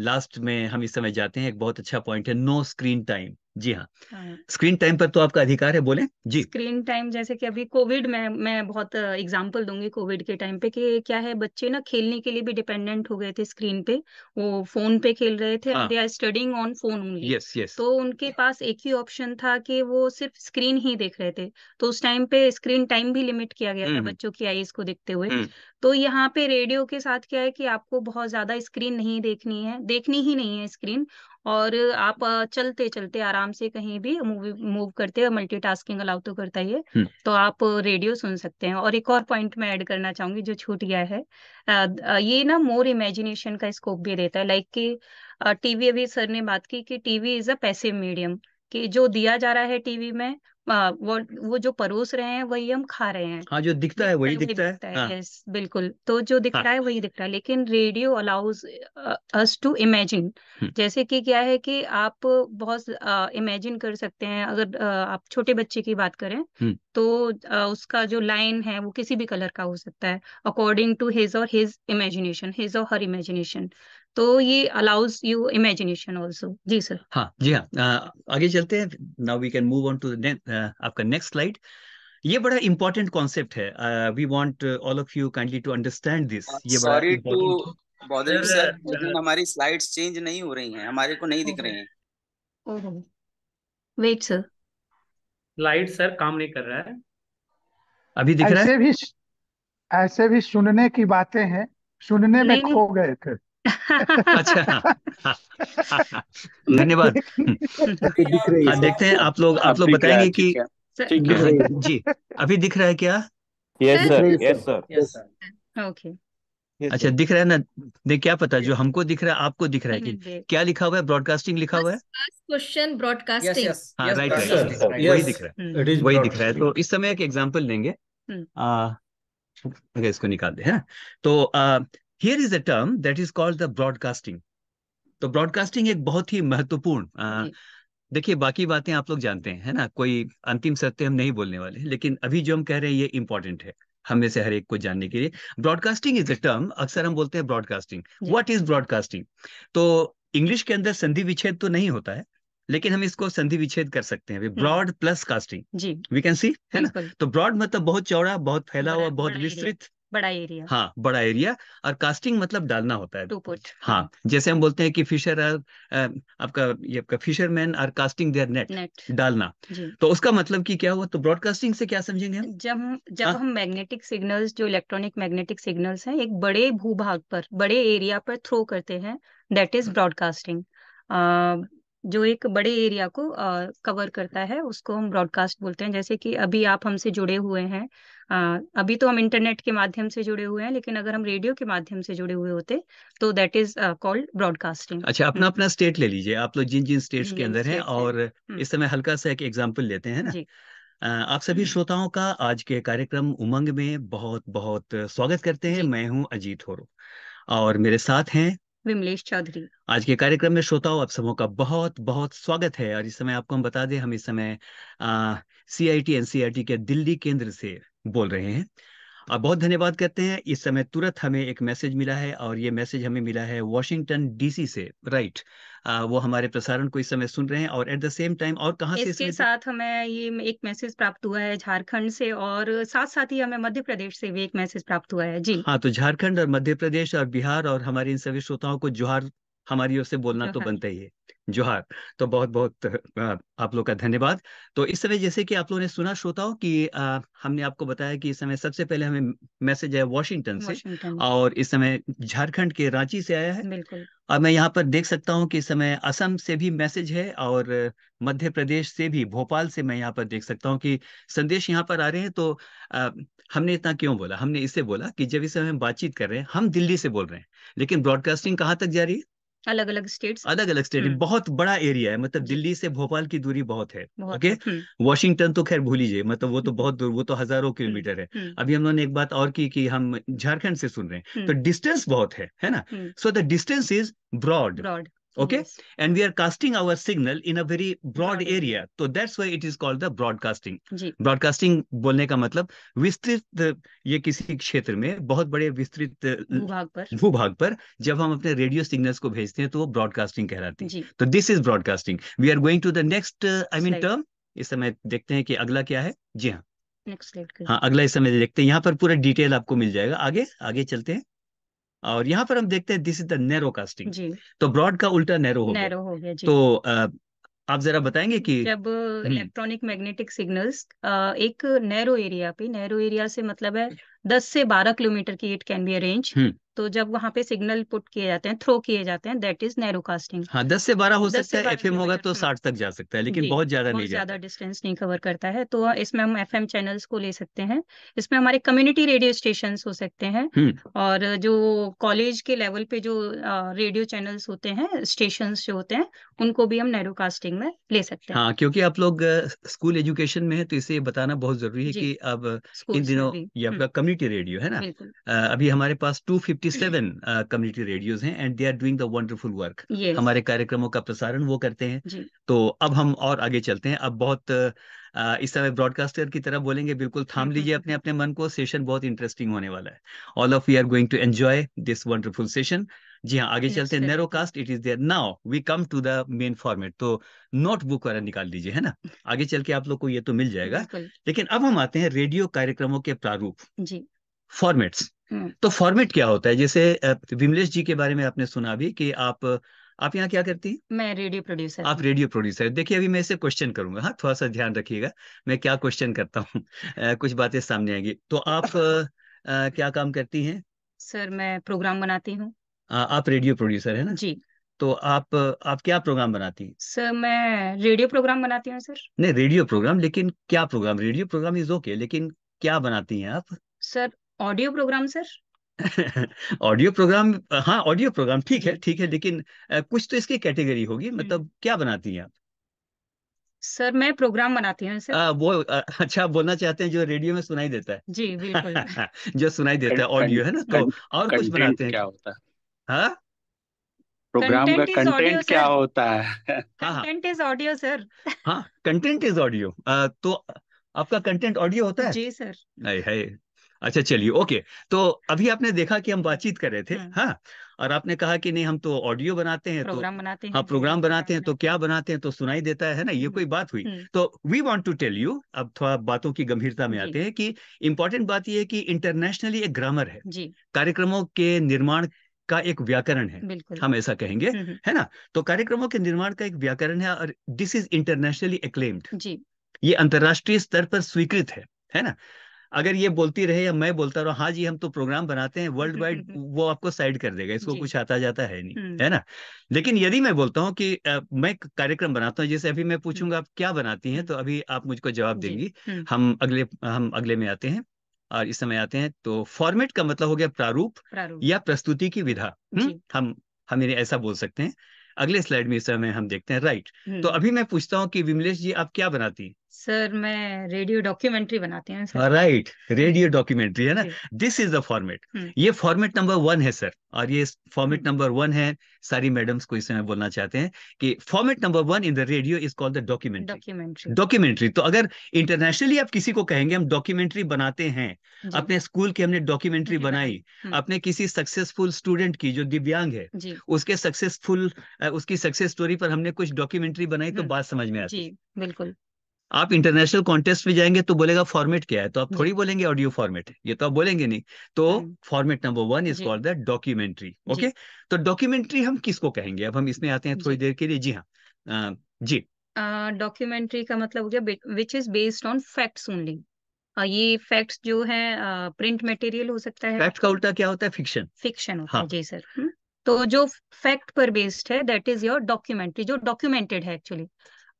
लास्ट में हम इस समय जाते हैं एक बहुत अच्छा पॉइंट है नो स्क्रीन टाइम जी हाँ।, हाँ स्क्रीन टाइम पर तो आपका अधिकार है बोले जी स्क्रीन टाइम जैसे कि अभी कोविड में मैं बहुत एग्जांपल दूंगी कोविड के टाइम पे कि क्या है बच्चे ना खेलने के लिए भी डिपेंडेंट हो गए थे स्क्रीन पे वो फोन पे खेल रहे थे they are studying on phone only yes yes तो उनके पास एक ही ऑप्शन था कि वो सिर्फ स्क्रीन ही देख रहे थे तो उस टाइम पे स्क्रीन टाइम भी लिमिट किया गया था हम्म। बच्चों की आईज को देखते हुए हम्म। तो यहाँ पे रेडियो के साथ क्या है कि आपको बहुत ज्यादा स्क्रीन नहीं देखनी है देखनी ही नहीं है स्क्रीन और आप चलते चलते आराम से कहीं भी मूवी मूव करते हैं मल्टीटास्किंग अलाउ तो करता ही है तो आप रेडियो सुन सकते हैं और एक और पॉइंट मैं ऐड करना चाहूंगी जो छूट गया है ये ना मोर इमेजिनेशन का स्कोप भी देता है लाइक कि टीवी अभी सर ने बात की कि TV is a passive medium कि जो दिया जा रहा है टीवी में आ, वो वो जो परोस रहे हैं वही हम खा रहे हैं हाँ जो दिखता है वही दिखता, दिखता है, है। हाँ। यस बिल्कुल तो जो दिख हाँ। रहा है वही दिख रहा है लेकिन radio allows us to imagine जैसे कि क्या है कि आप बहुत इमेजिन कर सकते हैं अगर आ, आप छोटे बच्चे की बात करें तो आ, उसका जो लाइन है वो किसी भी कलर का हो सकता है अकॉर्डिंग टू हिज और हिज इमेजिनेशन हिज और हर इमेजिनेशन तो ये अलाउज यू इमेजिनेशन ऑल्सो जी सर हाँ जी हाँ आगे चलते हैं now we can move on to आपका नेक्स्ट स्लाइड ये बड़ा इंपॉर्टेंट कॉन्सेप्ट है we want all of you kindly to understand this ये सॉरी टू बॉदर सर लेकिन हमारी स्लाइड्स चेंज नहीं हो रही हैं हमारे को नहीं दिख रही हैं वेट सर स्लाइड सर काम नहीं कर रहा है अभी दिख रहा है ऐसे भी ऐसे भी सुनने की बातें हैं सुनने में खो गए थे अच्छा धन्यवाद हाँ, देखते हैं आप लोग आप लोग बताएंगे कि हाँ, जी अभी दिख रहा है क्या yes sir yes sir okay अच्छा दिख रहा है ना देख क्या पता जो हमको दिख रहा है आपको दिख रहा है कि हम्म, क्या लिखा हुआ है ब्रॉडकास्टिंग लिखा हुआ है क्वेश्चन ब्रॉडकास्टिंग हाँ राइट राइट हम्म। वही दिख रहा है वही दिख रहा है तो इस समय एक एग्जांपल लेंगे हम्म। आ, इसको निकाल दे है हाँ। तो here is a term that is called the broadcasting तो ब्रॉडकास्टिंग एक बहुत ही महत्वपूर्ण देखिए बाकी बातें आप लोग जानते हैं है ना कोई अंतिम सत्य हम नहीं बोलने वाले लेकिन अभी जो हम कह रहे हैं ये इंपॉर्टेंट है हम में से हर एक को जानने के लिए ब्रॉडकास्टिंग इज अ टर्म अक्सर हम बोलते हैं ब्रॉडकास्टिंग व्हाट इज ब्रॉडकास्टिंग तो इंग्लिश के अंदर संधि विच्छेद तो नहीं होता है लेकिन हम इसको संधि विच्छेद कर सकते हैं broad plus casting we can see है ना तो ब्रॉड मतलब बहुत चौड़ा बहुत फैला हुआ बहुत विस्तृत बड़ा एरिया हाँ बड़ा एरिया और कास्टिंग मतलब डालना होता है टू पुट हाँ जैसे हम बोलते हैं कि फिशर आर आपका ये आपका fisherman are casting their net net डालना जी. तो उसका मतलब कि क्या हुआ तो ब्रॉडकास्टिंग से क्या समझेंगे हम जब जब हाँ। हम मैग्नेटिक सिग्नल्स जो इलेक्ट्रॉनिक मैग्नेटिक सिग्नल्स हैं एक बड़े भूभाग पर बड़े एरिया पर थ्रो करते हैं दैट इज ब्रॉडकास्टिंग जो एक बड़े एरिया को कवर करता है उसको हम ब्रॉडकास्ट बोलते हैं जैसे कि अभी आप हमसे जुड़े हुए हैं आ, अभी तो हम इंटरनेट के माध्यम से जुड़े हुए हैं लेकिन अगर हम रेडियो के माध्यम से जुड़े हुए होते तो दैट इज कॉल्ड ब्रॉडकास्टिंग अच्छा अपना हम्म। अपना स्टेट ले लीजिए आप लोग जिन जिन स्टेट्स के अंदर हैं और हम्म। इस समय हल्का सा एक एग्जाम्पल लेते हैं ना आप सभी हम्म। श्रोताओं का आज के कार्यक्रम उमंग में बहुत बहुत स्वागत करते हैं मैं हूं अजीत होरो और मेरे साथ हैं विमलेश चौधरी आज के कार्यक्रम में श्रोताओं आप सबों का बहुत बहुत स्वागत है और इस समय आपको हम बता दें हम इस समय C I T N C I T के दिल्ली केंद्र से बोल रहे हैं और बहुत धन्यवाद करते हैं इस समय तुरंत हमें एक मैसेज मिला है और ये मैसेज हमें मिला है वॉशिंगटन डीसी से राइट आ, वो हमारे प्रसारण को इस समय सुन रहे हैं और एट द सेम टाइम और कहा से इसके साथ हमें ये एक मैसेज प्राप्त हुआ है झारखंड से और साथ साथ ही हमें मध्य प्रदेश से भी एक मैसेज प्राप्त हुआ है जी हाँ तो झारखंड और मध्य प्रदेश और बिहार और हमारे इन सभी श्रोताओं को जोहार हमारी ओर से बोलना तो हाँ। बनता ही है जोहार तो बहुत बहुत आप लोग का धन्यवाद तो इस समय जैसे कि आप लोगों ने सुना श्रोताओं कि आ, हमने आपको बताया कि इस समय सबसे पहले हमें मैसेज है वॉशिंगटन से और इस समय झारखंड के रांची से आया है बिल्कुल और मैं यहाँ पर देख सकता हूँ कि इस समय असम से भी मैसेज है और मध्य प्रदेश से भी भोपाल से मैं यहाँ पर देख सकता हूँ कि संदेश यहाँ पर आ रहे हैं तो आ, हमने इतना क्यों बोला हमने इससे बोला कि जब इस समय हम बातचीत कर रहे हैं हम दिल्ली से बोल रहे हैं लेकिन ब्रॉडकास्टिंग कहाँ तक जा रही है अलग अलग स्टेट्स अलग अलग स्टेट हम्म। बहुत बड़ा एरिया है मतलब दिल्ली से भोपाल की दूरी बहुत है ओके हम्म। वॉशिंगटन तो खैर भूल लीजिए मतलब वो तो हम्म। बहुत दूर वो तो हजारों किलोमीटर है अभी हम लोगों ने एक बात और की कि हम झारखंड से सुन रहे हैं तो डिस्टेंस बहुत है है ना so the distance is broad okay yes. and we are casting our signal in a very broad area so that's why it is called the broadcasting जी. broadcasting बोलने का मतलब विस्तृत ये किसी क्षेत्र में बहुत बड़े विस्तृत भूभाग पर भूभाग पर जब हम अपने रेडियो सिग्नल्स को भेजते हैं तो वो ब्रॉडकास्टिंग कहलाती है तो this is broadcasting we are going to the next I mean term इस समय देखते हैं कि अगला क्या है जी हाँ हाँ अगला इस समय देखते हैं यहाँ पर पूरा डिटेल आपको मिल जाएगा आगे आगे चलते हैं और यहाँ पर हम देखते हैं this is the narrow casting तो ब्रॉड का उल्टा नैरो हो नैरो हो गया जी। तो आ, आप जरा बताएंगे कि जब इलेक्ट्रॉनिक मैग्नेटिक सिग्नल्स एक नैरो एरिया पे नैरो एरिया से मतलब है दस से बारह किलोमीटर की इट कैन बी अरेंज तो जब वहां पे सिग्नल पुट किए जाते हैं थ्रो किए जाते हैं दैट इज नैरो कास्टिंग हाँ दस से बारह हो सकता है एफ होगा तो हाँ। साठ तक जा सकता है लेकिन बहुत ज्यादा नहीं ज्यादा डिस्टेंस नहीं कवर करता है तो इसमें हम एफ चैनल्स को ले सकते हैं इसमें हमारे कम्युनिटी रेडियो स्टेशन हो सकते हैं हम्म। और जो कॉलेज के लेवल पे जो रेडियो चैनल्स होते हैं स्टेशन जो होते हैं उनको भी हम नैरो कास्टिंग में ले सकते हैं हाँ क्योंकि आप लोग स्कूल एजुकेशन में है तो इसे बताना बहुत जरूरी है कि अब इन दिनों ये आपका हम्म। कम्युनिटी रेडियो है ना अभी हमारे पास टू फिफ्टी 47 कम्युनिटी रेडियोज हैं and they are doing the wonderful work हमारे कार्यक्रमों का प्रसारण वो करते हैं जी. तो अब हम और आगे चलते हैं अब बहुत uh, इस समय ब्रॉडकास्टर की तरह बोलेंगे बिल्कुल थाम लीजिए अपने अपने मन को सेशन बहुत इंटरेस्टिंग होने वाला है all of we are going to enjoy this wonderful session जी हाँ आगे yes, चलते हैं narrow cast it is there now we come to the main format तो नोटबुक वगैरह निकाल लीजिए है ना आगे चल के आप लोग को ये तो मिल जाएगा लेकिन अब हम आते हैं रेडियो कार्यक्रमों के प्रारूप जी फॉर्मेट्स हम्म। तो फॉर्मेट क्या होता है जैसे विमलेश जी के बारे में आपने सुना भी कि आप आप यहाँ क्या करती हैं मैं रेडियो प्रोड्यूसर आप रेडियो प्रोड्यूसर देखिए अभी मैं इसे क्वेश्चन करूंगा हाँ थोड़ा सा ध्यान रखिएगा मैं क्या क्वेश्चन करता हूँ <laughs> कुछ बातें सामने आएंगी तो आप आ, <laughs> क्या काम करती हैं सर मैं प्रोग्राम बनाती हूँ आप रेडियो प्रोड्यूसर है ना जी तो आप आप क्या प्रोग्राम बनाती हैं सर मैं रेडियो प्रोग्राम बनाती हूँ सर नहीं रेडियो प्रोग्राम लेकिन क्या program radio program is okay लेकिन क्या बनाती हैं आप sir audio program sir audio program हाँ ऑडियो प्रोग्राम ठीक है ठीक है लेकिन कुछ तो इसकी कैटेगरी होगी हम्म। मतलब क्या बनाती हैं आप सर मैं प्रोग्राम बनाती हूँ सर आ, वो आ, अच्छा बोलना चाहते हैं जो रेडियो में सुनाई देता है जी बिल्कुल <laughs> जो सुनाई देता है ऑडियो है ना तो और कुछ बनाते हैं क्या होता है प्रोग्राम हाँ? का कंटेंट क्या होता है कंटेंट इज ऑडियो सर हाँ कंटेंट इज ऑडियो तो आपका कंटेंट ऑडियो होता है जी सर नहीं है अच्छा चलिए ओके तो अभी आपने देखा कि हम बातचीत कर रहे थे हाँ, हाँ? और आपने कहा कि नहीं हम तो ऑडियो बनाते हैं तो प्रोग्राम तो, बनाते हैं हाँ प्रोग्राम हाँ, बनाते हैं तो क्या बनाते हैं तो सुनाई देता है ना ये हम्म। कोई बात हुई हम्म। तो we want to tell you अब थोड़ा बातों की गंभीरता में आते हैं कि इम्पोर्टेंट बात यह है कि इंटरनेशनली एक ग्रामर है कार्यक्रमों के निर्माण का एक व्याकरण है हम ऐसा कहेंगे हम्म, है ना तो कार्यक्रमों के निर्माण का एक व्याकरण है और दिस इज इंटरनेशनली एक्लेम्ड ये अंतर्राष्ट्रीय स्तर पर स्वीकृत है है ना अगर ये बोलती रहे या मैं बोलता रहा हाँ जी हम तो प्रोग्राम बनाते हैं वर्ल्ड वाइड <laughs> वो आपको साइड कर देगा इसको कुछ आता जाता है नहीं है ना लेकिन यदि मैं बोलता हूँ कि आ, मैं कार्यक्रम बनाता हूँ जैसे अभी मैं पूछूंगा आप क्या बनाती हैं तो अभी आप मुझको जवाब देंगी हम अगले हम अगले में आते हैं और इस समय आते हैं तो फॉर्मेट का मतलब हो गया प्रारूप, या प्रस्तुति की विधा हम हम इन्हें ऐसा बोल सकते हैं अगले स्लाइड में इस समय हम देखते हैं राइट तो अभी मैं पूछता हूँ कि विमलेश जी आप क्या बनाती सर मैं रेडियो डॉक्यूमेंट्री बनाती हूँ राइट रेडियो डॉक्यूमेंट्री है ना दिस इज द फॉर्मेट ये फॉर्मेट नंबर वन है सर और ये फॉर्मेट नंबर वन है सारी मैडम्स को इसमें बोलना चाहते हैं कि format number one in the radio is called the documentary documentary documentary तो अगर इंटरनेशनली आप किसी को कहेंगे हम डॉक्यूमेंट्री बनाते हैं अपने स्कूल की हमने डॉक्यूमेंट्री बनाई हम्म। अपने किसी सक्सेसफुल स्टूडेंट की जो दिव्यांग है उसके सक्सेसफुल उसकी सक्सेस स्टोरी पर हमने कुछ डॉक्यूमेंट्री बनाई तो हम्म। बात समझ में आती है बिल्कुल आप इंटरनेशनल कॉन्टेस्ट में जाएंगे तो बोलेगा फॉर्मेट क्या है तो आप थोड़ी बोलेंगे ऑडियो फॉर्मेट ये तो आप बोलेंगे नहीं तो format number one is called the documentary okay तो डॉक्यूमेंट्री हम किसको कहेंगे अब हम इसमें आते हैं थोड़ी देर के लिए जी हाँ जी डॉक्यूमेंट्री का मतलब हो गया which is based on facts only ये फैक्ट्स जो है प्रिंट मटेरियल हो सकता है फैक्ट का उल्टा क्या होता है फिक्शन फिक्शन होता हाँ। है जी सर हम्म। तो जो फैक्ट पर बेस्ड है दैट इज योर डॉक्यूमेंट्री जो डॉक्यूमेंटेड है actually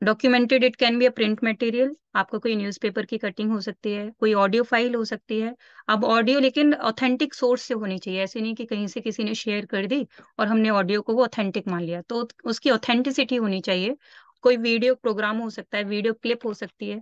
documented it can be a print material आपको कोई न्यूज़पेपर की कटिंग हो सकती है कोई ऑडियो फाइल हो सकती है अब ऑडियो लेकिन ऑथेंटिक सोर्स से होनी चाहिए ऐसे नहीं कि कहीं से किसी ने शेयर कर दी और हमने ऑडियो को वो ऑथेंटिक मान लिया तो उसकी ऑथेंटिसिटी होनी चाहिए कोई वीडियो प्रोग्राम हो सकता है वीडियो क्लिप हो सकती है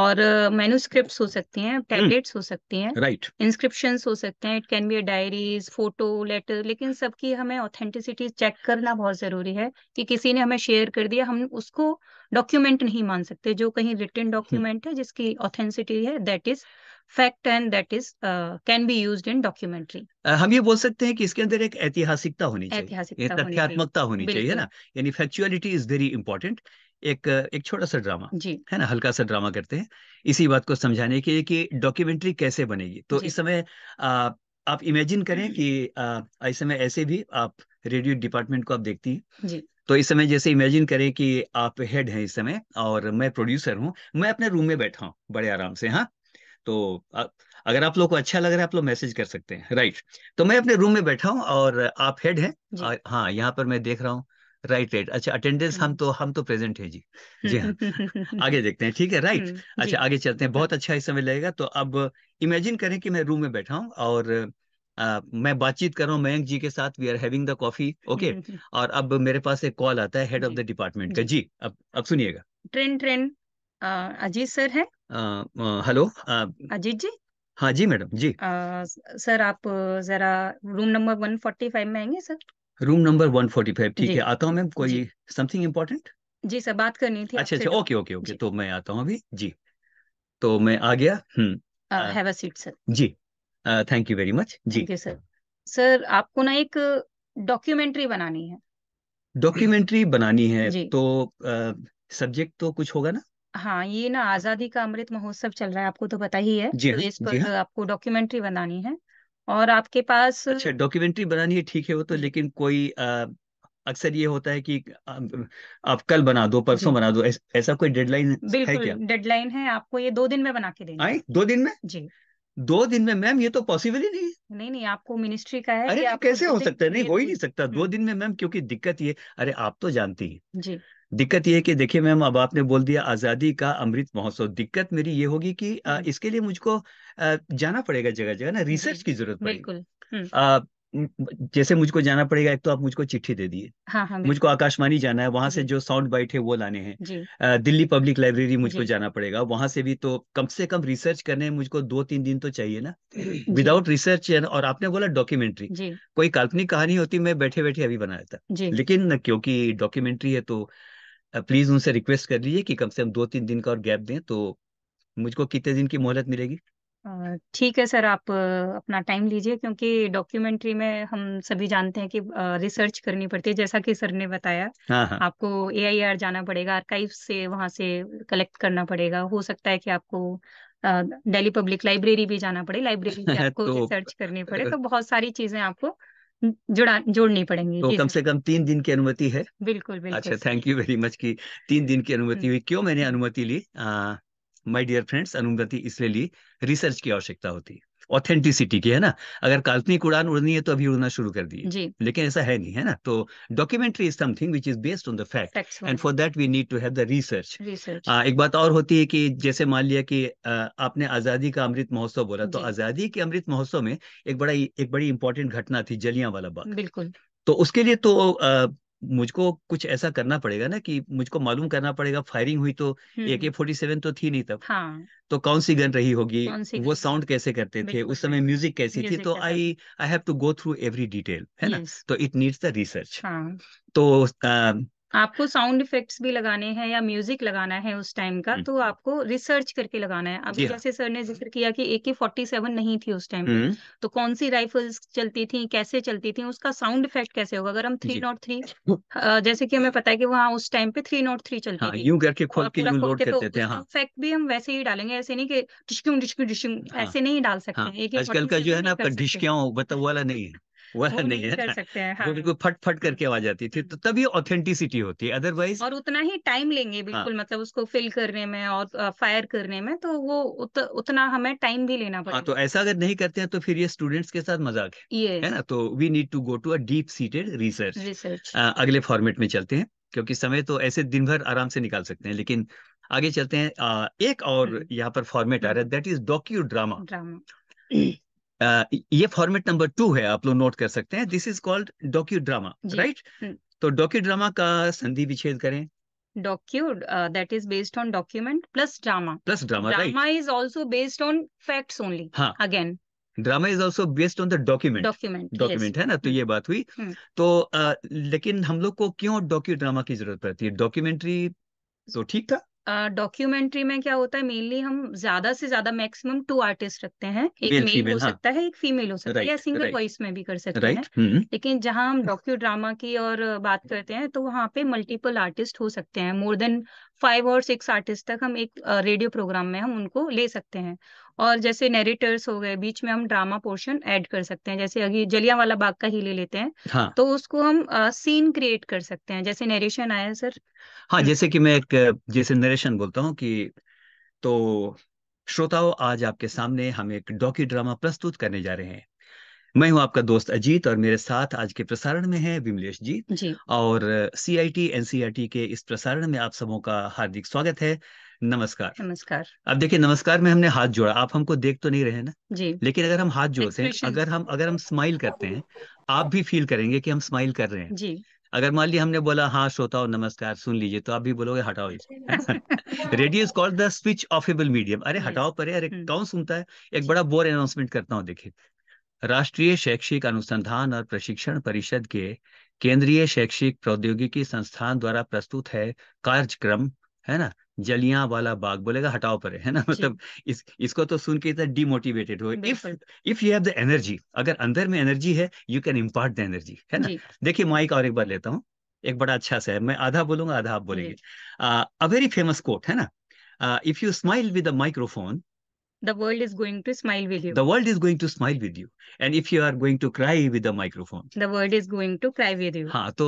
और मेनुस्क्रिप्ट हो सकती हैं हम्म। टैबलेट्स हो सकती हैं राइट right. इंस्क्रिप्शन हो सकते हैं it can be diaries photo letter लेकिन सबकी हमें ऑथेंटिसिटी चेक करना बहुत जरूरी है कि किसी ने हमें शेयर कर दिया हम उसको डॉक्यूमेंट नहीं मान सकते जो कहीं रिटर्न हम्म। डॉक्यूमेंट है जिसकी ऑथेंटिसिटी है that is fact and that is can be used in documentary हम ये बोल सकते हैं कि इसके अंदर एक ऐतिहासिकता होनी चाहिए तथ्यात्मकता होनी चाहिए ना यानी फैक्चुअलिटी इज वेरी इंपॉर्टेंट एक एक छोटा सा ड्रामा जी है ना हल्का सा ड्रामा करते हैं इसी बात को समझाने के लिए कि डॉक्यूमेंट्री कैसे बनेगी तो इस समय आ, आप इमेजिन करें कि आ, इस समय ऐसे भी आप रेडियो डिपार्टमेंट को आप देखती हैं जी तो इस समय जैसे इमेजिन करें कि आप हेड हैं इस समय और मैं प्रोड्यूसर हूँ मैं अपने रूम में बैठा हूँ बड़े आराम से हाँ तो अगर आप लोग को अच्छा लग रहा है आप लोग मैसेज कर सकते हैं राइट तो मैं अपने रूम में बैठा हूँ और आप हेड हैं हाँ यहाँ पर मैं देख रहा हूँ राइट राइट अच्छा अटेंडेंस हम तो हम तो प्रेजेंट है जी जी हाँ आगे <laughs> देखते हैं ठीक है राइट हम्म, अच्छा आगे चलते हैं बहुत अच्छा इस समय लगेगा तो अब इमेजिन करें कि मैं रूम में बैठा हूँ और आ, मैं बातचीत कर रहा हूँ मयंक जी के साथ we are having the coffee okay <laughs> और अब मेरे पास एक कॉल आता है हेड ऑफ द डिपार्टमेंट का जी अब अब सुनिएगा ट्रेन ट्रेन अजीत सर है हेलो अजीत जी हाँ जी मैडम जी आ, सर आप जरा room number one forty five में आएंगे sir room number one forty five ठीक है आता हूँ मैम कोई समथिंग इम्पोर्टेंट जी सर बात करनी थी अच्छा अच्छा ओके ओके ओके तो मैं आता हूँ अभी जी तो मैं आ गया हम्म हैव अ सीट सर जी थैंक यू वेरी मच जी थैंक यू सर सर आपको ना एक डॉक्यूमेंट्री बनानी है डॉक्यूमेंट्री बनानी है तो सब्जेक्ट तो कुछ होगा ना हाँ, ये ना आज़ादी का अमृत महोत्सव चल रहा है, आपको तो पता ही है, जी तो हाँ, इस जी पर हाँ। आपको डॉक्यूमेंट्री बनानी है और आपके पास अच्छा डॉक्यूमेंट्री बनानी है ठीक है वो तो जी। लेकिन कोई अक्सर ये होता है कि आप कल बना दो, परसों जी। बना दो, ऐसा कोई डेडलाइन है बिल्कुल, क्या? डेडलाइन है आपको ये दो दिन में बना के देना है। दिन में? जी। दो दिन में मैम ये तो पॉसिबल ही नहीं है। नहीं, नहीं, आपको मिनिस्ट्री का है अरे कि तो आपको कैसे हो दिन सकता है? नहीं हो ही नहीं सकता हम्म। दो दिन में मैम क्योंकि दिक्कत ये अरे आप तो जानती हैं। जी। दिक्कत ये कि देखिए मैम अब आपने बोल दिया आज़ादी का अमृत महोत्सव दिक्कत मेरी ये होगी कि आ, हम्म। इसके लिए मुझको जाना पड़ेगा जगह जगह ना रिसर्च की जरूरत पड़ेगी हम्म। जैसे मुझको जाना पड़ेगा एक तो आप मुझको चिट्ठी दे दिए हाँ, हाँ, मुझको आकाशवाणी जाना है वहां से जो साउंड बाइट है वो लाने हैं दिल्ली पब्लिक लाइब्रेरी मुझको जाना पड़ेगा वहां से भी तो कम से कम रिसर्च करने मुझको दो तीन दिन तो चाहिए ना <clears throat> विदाउट रिसर्च और आपने बोला डॉक्यूमेंट्री कोई काल्पनिक कहानी होती मैं बैठे बैठे अभी बना लेता लेकिन क्योंकि डॉक्यूमेंट्री है तो प्लीज उनसे रिक्वेस्ट कर लीजिए कि कम से कम दो तीन दिन का और गैप दें तो मुझको कितने दिन की मोहलत मिलेगी ठीक है सर आप अपना टाइम लीजिए क्योंकि डॉक्यूमेंट्री में हम सभी जानते हैं कि रिसर्च करनी पड़ती है जैसा कि सर ने बताया हाँ हाँ आपको एआईआर जाना पड़ेगा आर्काइव से वहां से कलेक्ट करना पड़ेगा हो सकता है कि आपको दिल्ली पब्लिक लाइब्रेरी भी जाना पड़े लाइब्रेरी से <laughs> आपको तो रिसर्च करनी पड़े तो बहुत सारी चीजें आपको जुड़ा जोड़नी पड़ेंगी तो कम से कम तीन दिन की अनुमति है बिल्कुल बिल्कुल अच्छा थैंक यू वेरी मच की तीन दिन की अनुमति हम्म। हुई क्यों मैंने अनुमति ली माय डियर फ्रेंड्स अनुमति इसलिए ली रिसर्च की आवश्यकता होती है ऑथेंटिसिटी की है ना अगर काल्पनिक उड़ान उड़नी है तो अभी उड़ना शुरू कर दिए लेकिन ऐसा है नहीं है ना तो documentary is something which is based on the fact and for that we need to have the research एक बात और होती है कि जैसे मान लिया कि आपने आजादी का अमृत महोत्सव बोला तो आजादी के अमृत महोत्सव में एक बड़ा एक बड़ी इंपॉर्टेंट घटना थी जलिया वाला बाग बिल्कुल तो उसके लिए तो मुझको कुछ ऐसा करना पड़ेगा ना कि मुझको मालूम करना पड़ेगा फायरिंग हुई तो ए के फोर्टी सेवन तो थी नहीं तब हाँ। तो कौन सी गन रही होगी वो साउंड कैसे करते थे उस समय म्यूजिक कैसी थी तो I I have to go through every detail है ना तो इट नीड्स द रिसर्च हाँ। तो आपको साउंड इफेक्ट्स भी लगाने हैं या म्यूजिक लगाना है उस टाइम का हम्म। तो आपको रिसर्च करके लगाना है अभी हाँ। जैसे सर ने जिक्र किया कि ए के फोर्टी सेवन नहीं थी उस टाइम हम्म। तो कौन सी राइफल्स चलती थी कैसे चलती थी उसका साउंड इफेक्ट कैसे होगा अगर हम थ्री नॉट थ्री जैसे कि हमें पता है कि वहाँ उस टाइम पे थ्री नॉट थ्री चलती हाँ, थी यूं करके तो खोल के लोड करते तो थे इफेक्ट हाँ। भी हम वैसे ही डालेंगे ऐसे नहीं की डिशक्यू डिशक्यू डिशक्यू ऐसे नहीं डाल सकते हैं आजकल का जो है ना आपका डिशक्याओं मतलब वाला नहीं है वह नहीं है कर सकते हैं हाँ। वो बिल्कुल फट फट करके आवाज आती थी तो तभी ऑथेंटिसिटी होती है अदरवाइज और उतना ही टाइम लेंगे हाँ। बिल्कुल हाँ। मतलब उसको फिल करने में और फायर करने में तो वो उत, उतना हमें टाइम भी लेना पड़ेगा हाँ, तो ऐसा अगर नहीं करते हैं तो फिर ये स्टूडेंट्स के साथ मजाक है है ना तो we need to go to a deep seated research research अगले फॉर्मेट में चलते हैं क्योंकि समय तो ऐसे दिन भर आराम से निकाल सकते हैं लेकिन आगे चलते हैं एक और हम्म। यहाँ पर फॉर्मेट आ रहा है that is docu drama drama ये फॉर्मेट नंबर टू है आप लोग नोट कर सकते हैं this is called docu drama right तो डॉक्यू ड्रामा का संधि विच्छेद करें docu uh, that is based on document plus drama ड्रामा drama drama right. is also based on हाँ. Again drama is also based on the document document document है ना तो ये बात हुई हम्म। तो लेकिन हम लोग को क्यों डॉक्यू ड्रामा की जरूरत पड़ती है डॉक्यूमेंट्री तो ठीक था डॉक्यूमेंट्री uh, में क्या होता है मेनली हम ज्यादा से ज्यादा मैक्सिमम टू आर्टिस्ट रखते हैं एक मेल हो हाँ. सकता है एक फीमेल हो सकता right, है या सिंगल वॉइस में भी कर सकते right. हैं हम्म। लेकिन जहां हम डॉक्यू ड्रामा की और बात करते हैं तो वहां पे मल्टीपल आर्टिस्ट हो सकते हैं मोर देन फाइव और सिक्स आर्टिस्ट तक हम एक रेडियो प्रोग्राम में हम उनको ले सकते हैं और जैसे नेरेटर्स हो गए बीच में हम ड्रामा पोर्शन ऐड कर सकते हैं जैसे अभी जलिया वाला बाग का ही ले लेते हैं हाँ. तो उसको हम सीन क्रिएट कर सकते हैं जैसे नरेशन आया सर हाँ जैसे कि मैं एक जैसे नरेशन बोलता हूँ कि तो श्रोताओं आज आपके सामने हम एक डॉकी ड्रामा प्रस्तुत करने जा रहे हैं मैं हूं आपका दोस्त अजीत और मेरे साथ आज के प्रसारण में है विमलेश जी, जी। और सी आई टी एनसीईआरटी के इस प्रसारण में आप सबों का हार्दिक स्वागत है नमस्कार नमस्कार अब देखिए नमस्कार में हमने हाथ जोड़ा आप हमको देख तो नहीं रहे ना जी लेकिन अगर हम हाथ जोड़ते हैं अगर हम अगर हम स्माइल करते हैं आप भी फील करेंगे कि हम स्माइल कर रहे हैं जी अगर मान लीजिए हमने बोला हाँ श्रोताओ नमस्कार सुन लीजिए तो आप भी बोलोगे हटाओ radio is called the switch offable medium अरे हटाओ परे अरे हम्म। कौन सुनता है एक बड़ा बोर अनाउंसमेंट करता हूँ देखिए राष्ट्रीय शैक्षिक अनुसंधान और प्रशिक्षण परिषद के केंद्रीय शैक्षिक प्रौद्योगिकी संस्थान द्वारा प्रस्तुत है कार्यक्रम है ना जलिया वाला बाग बोलेगा हटाओ परे है ना <laughs> मतलब इस इसको तो सुन के इतना डिमोटिवेटेड हो if if you have the energy अगर अंदर में एनर्जी है you can impart the energy है ना देखिए माइक और एक बार लेता हूँ एक बड़ा अच्छा सा है मैं आधा बोलूंगा आधा आप बोलेंगे अ वेरी फेमस कोट है ना if you smile with microphone The world is going to smile with you. The world is going to smile with you. And if you are going to cry with the microphone. The world is going to cry with you. हाँ तो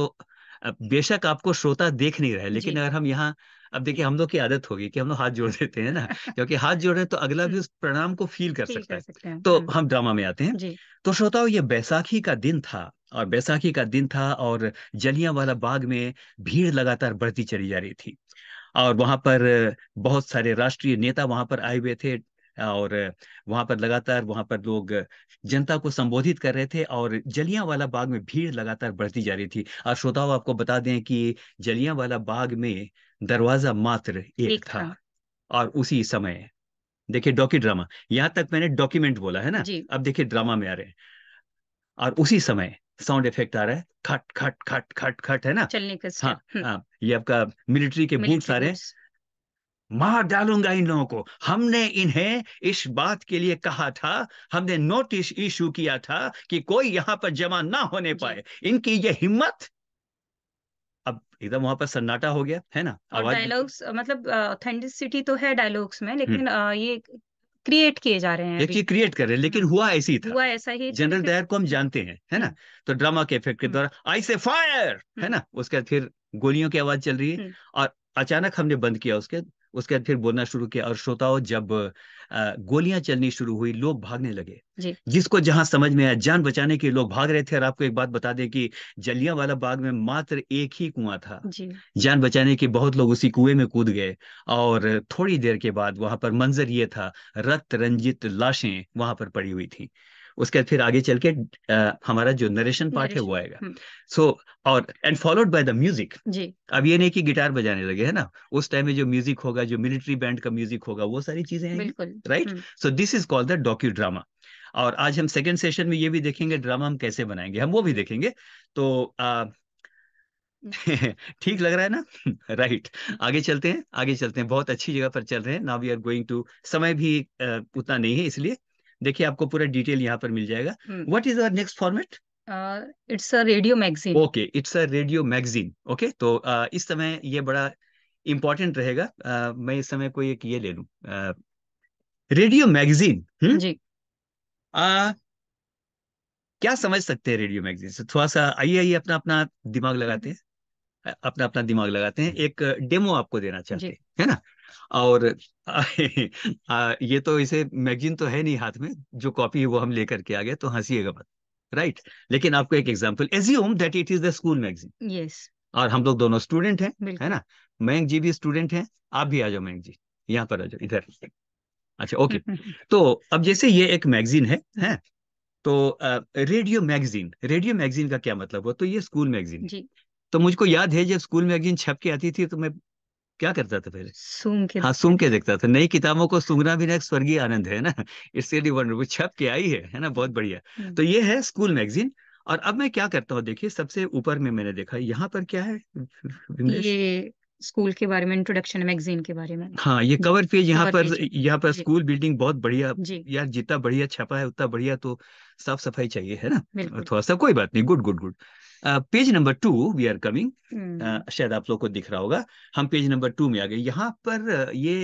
बेशक आपको श्रोता देख नहीं रहा है लेकिन अगर हम यहाँ अब देखिए हम लोग की आदत होगी कि हम लोग हाथ जोड़ देते हैं ना <laughs> क्योंकि हाथ जोड़ रहे तो अगला भी उस प्रणाम को फील कर सकता है तो हाँ। हम ड्रामा में आते हैं तो श्रोताओं ये बैसाखी का दिन था और बैसाखी का दिन था और जलिया वाला बाग में भीड़ लगातार बढ़ती चली जा रही थी और वहां पर बहुत सारे राष्ट्रीय नेता वहां पर आए हुए थे और वहां पर लगातार वहां पर लोग जनता को संबोधित कर रहे थे और जलिया वाला बाग में भीड़ लगातार बढ़ती जा रही थी और श्रोताओं आपको बता दें कि जलिया वाला बाग में दरवाजा मात्र एक, एक था।, था और उसी समय देखिए डॉकी ड्रामा यहाँ तक मैंने डॉक्यूमेंट बोला है ना अब देखिए ड्रामा में आ रहे हैं और उसी समय साउंड इफेक्ट आ रहा है खट खट खट खट खट है ना चलने का हाँ, हम्म। हाँ ये आपका मिलिट्री के बूट्स आ रहे हैं मार डालूंगा इन लोगों को हमने इन्हें इस बात के लिए कहा था हमने नोटिस इशू किया था कि कोई यहां पर जमा ना होने पाए इनकी ये हिम्मत अब एकदम वहां पर सन्नाटा हो गया है ना डायलॉग्स मतलब ऑथेंटिसिटी तो है डायलॉग्स में हम्म। लेकिन आ, ये क्रिएट किए जा रहे हैं देखिए क्रिएट कर रहे हैं लेकिन हुआ ऐसी था हुआ ऐसा ही जनरल डायर को हम जानते हैं है ना हम्म। तो ड्रामा के इफेक्ट के हम्म। द्वारा आई से फायर है ना उसके बाद फिर गोलियों की आवाज चल रही है और अचानक हमने बंद किया उसके उसके बाद फिर बोलना शुरू किया और श्रोताओं जब गोलियां चलनी शुरू हुई लोग भागने लगे जिसको जहां समझ में आया जान बचाने के लोग भाग रहे थे और आपको एक बात बता दें कि जलिया वाला बाग में मात्र एक ही कुआं था जान बचाने के बहुत लोग उसी कुएं में कूद गए और थोड़ी देर के बाद वहां पर मंजर ये था रक्त रंजित लाशें वहां पर पड़ी हुई थी उसके बाद फिर आगे चल के आ, हमारा जो नरेशन पार्ट है वो आएगा सो हम्म। so, और and followed by the music अब ये नहीं कि गिटार बजाने लगे है ना उस टाइम में जो म्यूजिक होगा जो मिलिट्री बैंड का म्यूजिक होगा वो सारी चीजें हैं right so this is called the docu drama और आज हम सेकेंड सेशन में ये भी देखेंगे ड्रामा हम कैसे बनाएंगे हम वो भी देखेंगे तो <laughs> ठीक लग रहा है ना राइट <laughs> right. आगे चलते हैं आगे चलते हैं बहुत अच्छी जगह पर चल रहे हैं now we are going to समय भी उतना नहीं है इसलिए देखिए आपको पूरा डिटेल यहाँ पर मिल जाएगा what is our next format it's a radio magazine okay it's a radio magazine okay तो uh, इस समय ये बड़ा इंपॉर्टेंट रहेगा uh, मैं इस समय कोई एक ये ले लू रेडियो मैगजीन जी uh, क्या समझ सकते हैं रेडियो मैगजीन से थोड़ा सा आइए आइए अपना अपना दिमाग लगाते हैं अपना अपना दिमाग लगाते हैं एक डेमो आपको देना चाहते हैं है ना और आ, आ, ये तो इसे मैगजीन तो है नहीं हाथ में जो कॉपी है वो हम लेकर के आ गए तो हंसीएगा मत राइट लेकिन आपको एक example assume that it is the school magazine yes और हम लोग दोनों स्टूडेंट हैं है ना मयंक जी भी स्टूडेंट हैं आप भी आ जाओ मयंक जी यहाँ पर आ जाओ इधर अच्छा ओके <laughs> तो अब जैसे ये एक मैगजीन है हैं तो रेडियो मैगजीन रेडियो मैगजीन का क्या मतलब हुआ तो ये स्कूल मैगजीन तो मुझको याद है जब स्कूल मैगजीन छप के आती थी तो मैं क्या करता था पहले सूंघ के हाँ सूंघ के देखता था नई किताबों को सूंघना भी ना एक स्वर्गीय आनंद है ना इट्स रियली वंडरफुल छप के आई है है ना बहुत बढ़िया हम्म। तो ये है स्कूल मैगजीन और अब मैं क्या करता हूँ देखिए सबसे ऊपर में मैंने देखा यहाँ पर क्या है ये स्कूल के बारे में इंट्रोडक्शन मैगजीन के बारे में हाँ ये कवर पेज यहाँ पर यहाँ पर स्कूल बिल्डिंग बहुत बढ़िया यार जितना बढ़िया छपा है उतना बढ़िया तो साफ सफाई चाहिए है ना थोड़ा सा कोई बात नहीं good good good page number two we are coming शायद आप लोग को दिख रहा होगा हम पेज नंबर टू में आ गए यहाँ पर ये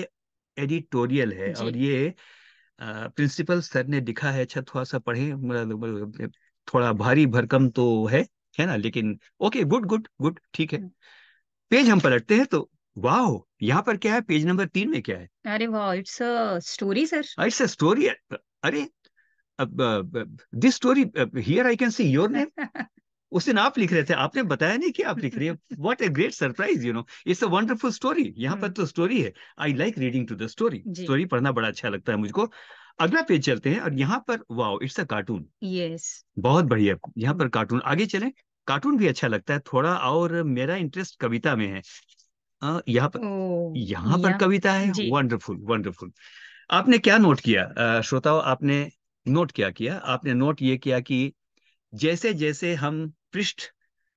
एडिटोरियल है और ये प्रिंसिपल सर ने लिखा है अच्छा थोड़ा सा पढ़े मतलब, मतलब, थोड़ा भारी भरकम तो है है ना लेकिन ओके गुड गुड गुड ठीक है पेज हम्म। हम पलटते हैं तो वाह यहाँ पर क्या है पेज नंबर तीन में क्या है अरे वाह it's a story sir it's a story अरे this story here I can see your name उस दिन आप लिख रहे थे आपने बताया नहीं कि आप लिख रहे हैं what a great surprise you know it's a wonderful story यहाँ पर हम्म। तो स्टोरी है I like reading to the story story पढ़ना बड़ा अच्छा लगता है मुझको अगला पेज चलते हैं और यहाँ पर wow it's a cartoon yes बहुत बढ़िया यहाँ पर कार्टून आगे चले कार्टून भी अच्छा लगता है थोड़ा और मेरा इंटरेस्ट कविता में है यहाँ पर यहाँ पर कविता है वंडरफुल वंडरफुल आपने क्या नोट किया श्रोताओं आपने नोट क्या किया आपने नोट ये किया कि जैसे जैसे हम पृष्ठ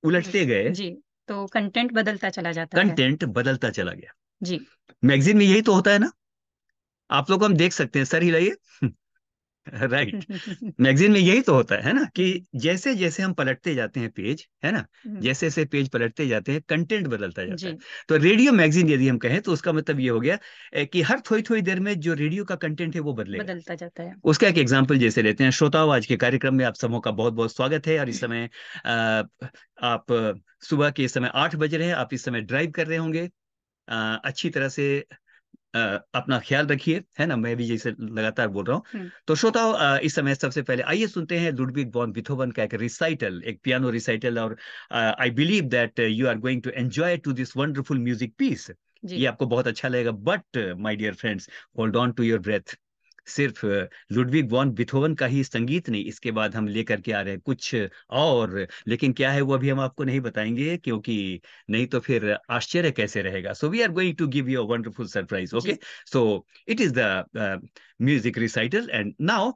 उलटते हम्म, गए जी तो कंटेंट बदलता चला जाता कंटेंट बदलता चला गया जी मैगजीन में यही तो होता है ना आप लोग हम देख सकते हैं सर हिलाइए राइट right. मैगजीन <laughs> में यही तो होता है ना कि जैसे जैसे हम पलटते जाते हैं पेज है ना हम्म। जैसे जैसे पेज पलटते जाते हैं कंटेंट बदलता जाता है तो रेडियो मैगजीन यदि हम कहें तो उसका मतलब ये हो गया कि हर थोड़ी थोड़ी देर में जो रेडियो का कंटेंट है वो बदले बदलता जाता है उसका एक एग्जाम्पल जैसे लेते हैं श्रोताओं आज के कार्यक्रम में आप सबों का बहुत बहुत स्वागत है और इस समय आप सुबह के समय आठ बज रहे हैं आप इस समय ड्राइव कर रहे होंगे अच्छी तरह से अपना ख्याल रखिए है ना मैं भी जैसे लगातार बोल रहा हूँ तो श्रोताओ इस समय सबसे पहले आइए सुनते हैं लुडविग बॉन बिथोवन का एक रिसाइटल एक पियानो रिसाइटल और I believe that you are going to enjoy to this wonderful music piece ये आपको बहुत अच्छा लगेगा but my dear friends hold on to your breath सिर्फ लुडविग वॉन बिथोवन का ही संगीत नहीं इसके बाद हम लेकर के आ रहे हैं कुछ और लेकिन क्या है वो अभी हम आपको नहीं बताएंगे क्योंकि नहीं तो फिर आश्चर्य कैसे रहेगा so we are going to give you a wonderful surprise okay so it is the music recital and now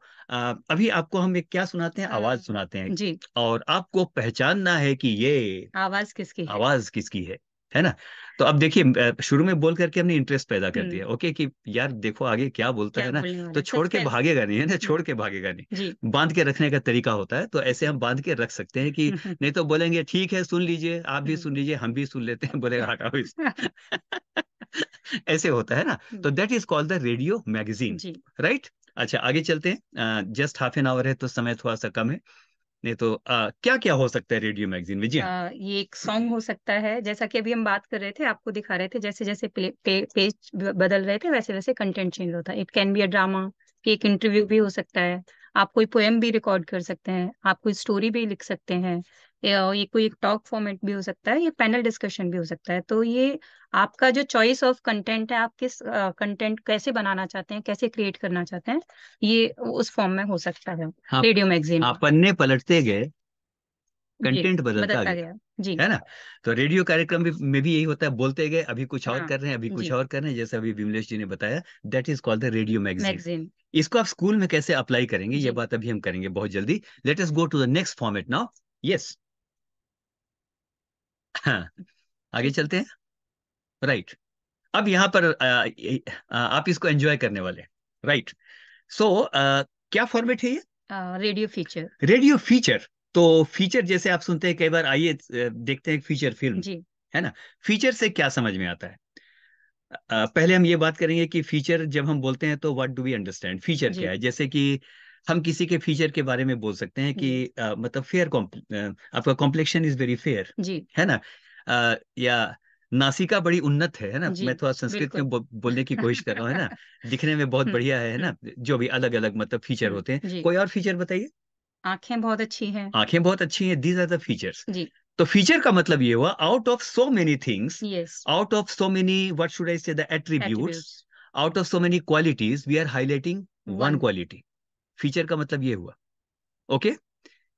अभी आपको हम एक क्या सुनाते हैं आवाज सुनाते हैं जी और आपको पहचानना है कि ये आवाज किसकी है? आवाज किसकी है है ना तो अब देखिए शुरू में बोल करके हमने इंटरेस्ट पैदा कर दिया ओके कि यार देखो आगे क्या बोलता क्या तो है ना तो छोड़ के भागेगा नहीं है ना छोड़ के भागेगा नहीं बांध के रखने का तरीका होता है तो ऐसे हम बांध के रख सकते हैं कि <laughs> नहीं तो बोलेंगे ठीक है सुन लीजिए आप भी सुन लीजिए हम भी सुन लेते हैं बोले हटाओ इस ऐसे होता है ना तो that is called the radio magazine right अच्छा आगे चलते हैं जस्ट हाफ एन आवर है तो समय थोड़ा सा कम है नहीं तो आ, क्या क्या हो सकता है रेडियो मैगजीन में जी आ, हाँ। ये एक सॉन्ग हो सकता है जैसा कि अभी हम बात कर रहे थे आपको दिखा रहे थे जैसे जैसे पे, पे, पेज बदल रहे थे वैसे वैसे कंटेंट चेंज होता है it can be a drama एक इंटरव्यू भी हो सकता है आप कोई पोएम भी रिकॉर्ड कर सकते हैं आप कोई स्टोरी भी लिख सकते हैं ये कोई एक टॉक फॉर्मेट भी हो सकता है ये पैनल डिस्कशन भी हो सकता है तो ये आपका जो चॉइस ऑफ कंटेंट है आप किस कंटेंट uh, कैसे बनाना चाहते हैं कैसे क्रिएट करना चाहते हैं ये उस फॉर्म में हो सकता है रेडियो हाँ, मैगजीन हाँ, पन्ने पलटते गए कंटेंट बदलता गया, गया। जी है ना तो रेडियो कार्यक्रम भी, में भी यही होता है बोलते गए अभी कुछ और हाँ, कर रहे हैं अभी कुछ और कर रहे हैं जैसे अभी विमलेश जी ने बताया that is called the radio magazine इसको आप स्कूल में कैसे अप्लाई करेंगे ये बात अभी हम करेंगे बहुत जल्दी let us go to the next format now yes आगे चलते हैं राइट अब यहाँ पर आप इसको एंजॉय करने वाले राइट सो क्या फॉर्मेट है ये रेडियो फीचर रेडियो फीचर तो फीचर जैसे आप सुनते हैं कई बार आइए देखते हैं फीचर फिल्म जी. है ना फीचर से क्या समझ में आता है पहले हम ये बात करेंगे कि फीचर जब हम बोलते हैं तो what do we understand feature क्या है जैसे कि हम किसी के फीचर के बारे में बोल सकते हैं कि मतलब फेयर आपका कॉम्प्लेक्शन इज वेरी फेयर है ना आ, या नासिका बड़ी उन्नत है है ना मैं थोड़ा संस्कृत में बोलने की कोशिश कर रहा हूँ है ना दिखने में बहुत हम्म। बढ़िया है ना जो भी अलग अलग मतलब फीचर हम्म, होते हैं कोई और फीचर बताइए आंखें बहुत अच्छी हैं आंखें बहुत अच्छी हैं दीज आर द फीचर्स तो फीचर का मतलब ये हुआ out of so many things out of so many what should I say the attributes out of so many qualities we are highlighting one quality feature का मतलब ये हुआ okay okay?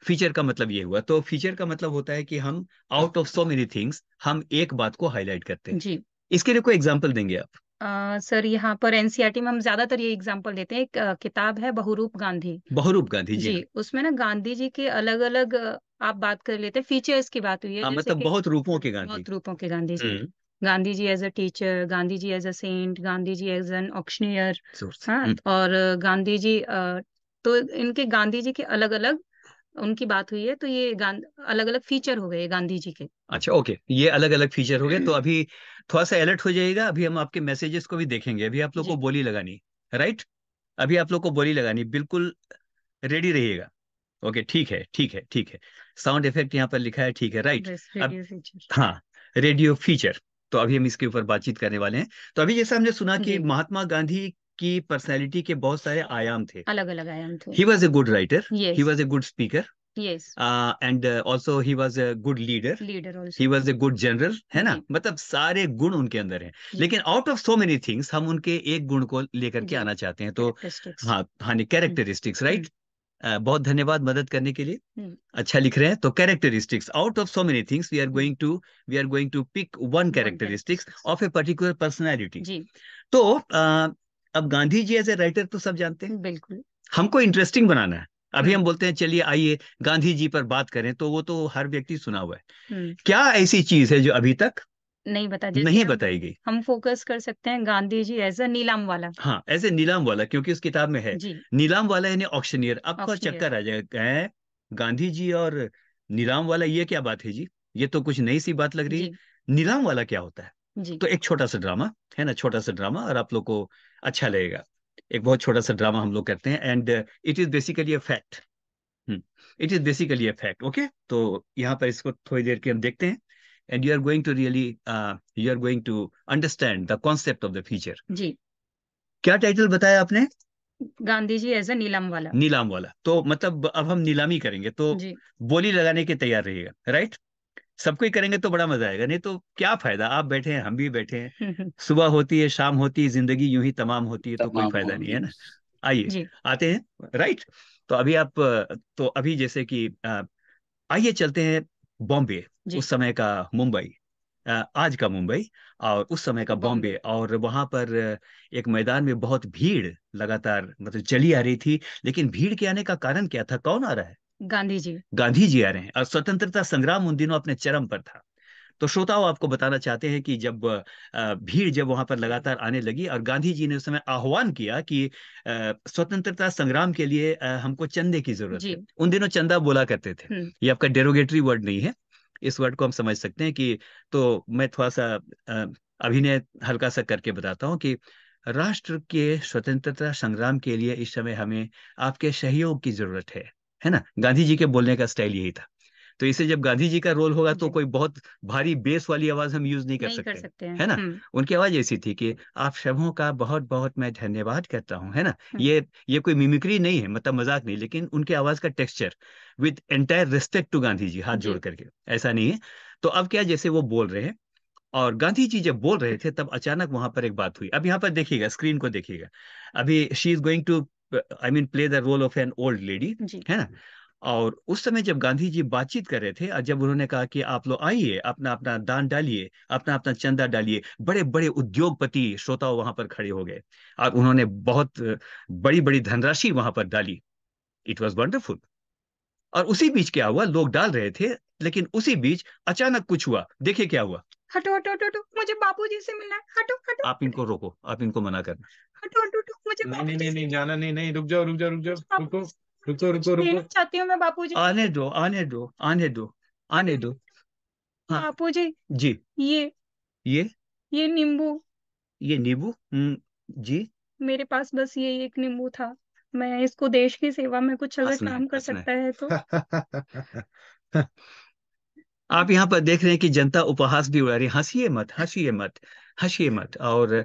Feature का मतलब ये हुआ तो फीचर का मतलब होता है कि हम out of so many things हम एक बात को हाईलाइट करते हैं जी इसके लिए कोई एग्जाम्पल देंगे आप सर सर यहाँ पर एनसीआरटी e में हम ज्यादातर ये एग्जाम्पल देते हैं एक किताब है बहुरूप गांधी बहुरूप गांधी जी, जी उसमें ना गांधी जी के अलग अलग आप बात कर लेते हैं फीचर्स की बात हुई है आ, हाँ, मतलब बहुत रूपों के गांधी बहुत रूपों के गांधी जी हम्म। Gandhi ji as a teacher Gandhi ji as a saint Gandhi ji as an auctioneer हाँ हम्म। और गांधी जी तो इनके गांधी जी के अलग अलग उनकी बात हुई है तो ये अलग अलग फीचर हो गए गांधी जी के अच्छा ओके ये अलग अलग फीचर हो गए तो <clears throat> अभी थोड़ा सा अलर्ट हो जाएगा अभी हम आपके मैसेजेस को भी देखेंगे अभी आप लोग को बोली लगानी राइट अभी आप लोग को बोली लगानी बिल्कुल रेडी रहिएगा ओके ठीक है ठीक है ठीक है साउंड इफेक्ट यहाँ पर लिखा है ठीक है राइट अब, हाँ रेडियो फीचर तो अभी हम इसके ऊपर बातचीत करने वाले हैं तो अभी जैसा हमने सुना कि महात्मा गांधी उसकी पर्सनैलिटी के बहुत सारे आयाम थे अलग अलग आयाम थे he was a good writer he was a good speaker and also he was also good leader leader he was a good general है ना मतलब सारे गुण उनके अंदर है लेकिन out of so many things हम उनके एक गुण को लेकर के आना चाहते हैं तो हाँ हाँ कैरेक्टरिस्टिक्स हम्म। हम्म। राइट बहुत धन्यवाद मदद करने के लिए हम्म। अच्छा लिख रहे हैं तो characteristics out of so many things we are going to we are going to pick one characteristics of a particular personality तो अब Gandhi ji as a writer तो सब जानते हैं बिल्कुल हमको इंटरेस्टिंग बनाना है अभी हम हम्म। बोलते हैं चलिए आइए गांधी जी पर बात करें तो वो तो हर व्यक्ति सुना हुआ है हम्म। क्या ऐसी चीज है जो अभी तक नहीं बता नहीं बताई गई हम फोकस कर सकते हैं गांधी जी एज ए नीलाम वाला हाँ एज ए नीलाम वाला क्योंकि उस किताब में है नीलाम वाला यानी ऑक्शनियर आपका तो चक्कर आ जाएगा गांधी जी और नीलाम वाला ये क्या बात है जी ये तो कुछ नई सी बात लग रही है नीलाम वाला क्या होता है जी तो एक छोटा सा ड्रामा है ना छोटा सा ड्रामा और आप लोग को अच्छा लगेगा एक बहुत छोटा सा ड्रामा हम लोग करते हैं and it is basically a fact it is basically a fact okay तो यहाँ पर इसको थोड़ी देर के हम देखते हैं and you are going to really you are going to understand the concept of the future जी क्या टाइटल बताया आपने गांधी जी एज ए नीलाम वाला नीलाम वाला तो मतलब अब हम नीलामी करेंगे तो बोली लगाने के तैयार रहिएगा राइट सब कोई करेंगे तो बड़ा मजा आएगा नहीं तो क्या फायदा आप बैठे हैं हम भी बैठे हैं <laughs> सुबह होती है शाम होती है जिंदगी यूं ही तमाम होती है तो कोई फायदा नहीं है ना आइए आते हैं राइट तो अभी आप तो अभी जैसे कि आइए चलते हैं बॉम्बे उस समय का मुंबई आज का मुंबई और उस समय का बॉम्बे और वहां पर एक मैदान में बहुत भीड़ लगातार मतलब चली आ रही थी लेकिन भीड़ के आने का कारण क्या था कौन आ रहा है गांधी जी गांधी जी आ रहे हैं और स्वतंत्रता संग्राम उन दिनों अपने चरम पर था तो श्रोताओं आपको बताना चाहते हैं कि जब भीड़ जब वहां पर लगातार आने लगी और गांधी जी ने उस समय आह्वान किया कि स्वतंत्रता संग्राम के लिए हमको चंदे की जरूरत है उन दिनों चंदा बोला करते थे हम्म। ये आपका डेरोगेटरी वर्ड नहीं है इस वर्ड को हम समझ सकते हैं कि तो मैं थोड़ा सा अभिनय हल्का सा करके बताता हूँ कि राष्ट्र के स्वतंत्रता संग्राम के लिए इस समय हमें आपके सहयोग की जरूरत है है ना गांधी जी के बोलने का स्टाइल यही था तो इसे जब गांधी जी का रोल होगा तो कोई बहुत भारी बेस वाली आवाज हम यूज नहीं कर नहीं सकते, कर सकते है ना हम्म। उनकी आवाज ऐसी थी कि आप सबों का बहुत बहुत मैं धन्यवाद करता हूँ है ना हम्म। ये ये कोई मिमिक्री नहीं है मतलब मजाक नहीं लेकिन उनकी आवाज का texture with entire respect to Gandhi ji हाथ जोड़ करके ऐसा नहीं है तो अब क्या जैसे वो बोल रहे हैं और गांधी जी जब बोल रहे थे तब अचानक वहां पर एक बात हुई अब यहाँ पर देखिएगा स्क्रीन को देखिएगा अभी she is going to I mean play the role of an old lady है ना और उस समय जब गांधी जी बातचीत कर रहे थे और जब उन्होंने कहा कि आप लोग आइए अपना अपना दान डालिए अपना अपना चंदा डालिए बड़े बड़े उद्योगपति श्रोताओं वहां पर खड़े हो गए और उन्होंने बहुत बड़ी बड़ी धनराशि वहां पर डाली इट वॉज वंडरफुल और उसी बीच क्या हुआ लोग डाल रहे थे लेकिन उसी बीच अचानक कुछ हुआ देखिए क्या हुआ हटो हटो हटो हटो मुझे बाबूजी से मिलना है हटो हटो आप इनको रोको आप इनको मना कर हटो हटो हटो मुझे नहीं नहीं नहीं नहीं जाना नहीं नहीं रुक जाओ रुक जाओ रुक जाओ रुको रुको रुको रुको चाहती हूँ मैं बापूजी आने दो आने दो आने दो आने दो हाँ जी जी ये ये ये नींबू ये नींबू हम्म, जी मेरे पास बस ये एक नींबू था मैं इसको देश की सेवा में कुछ अगर काम कर सकता है तो <laughs> आप यहाँ पर देख रहे हैं कि जनता उपहास भी उड़ा रही हंसिए मत हंसिए मत हंसिए मत और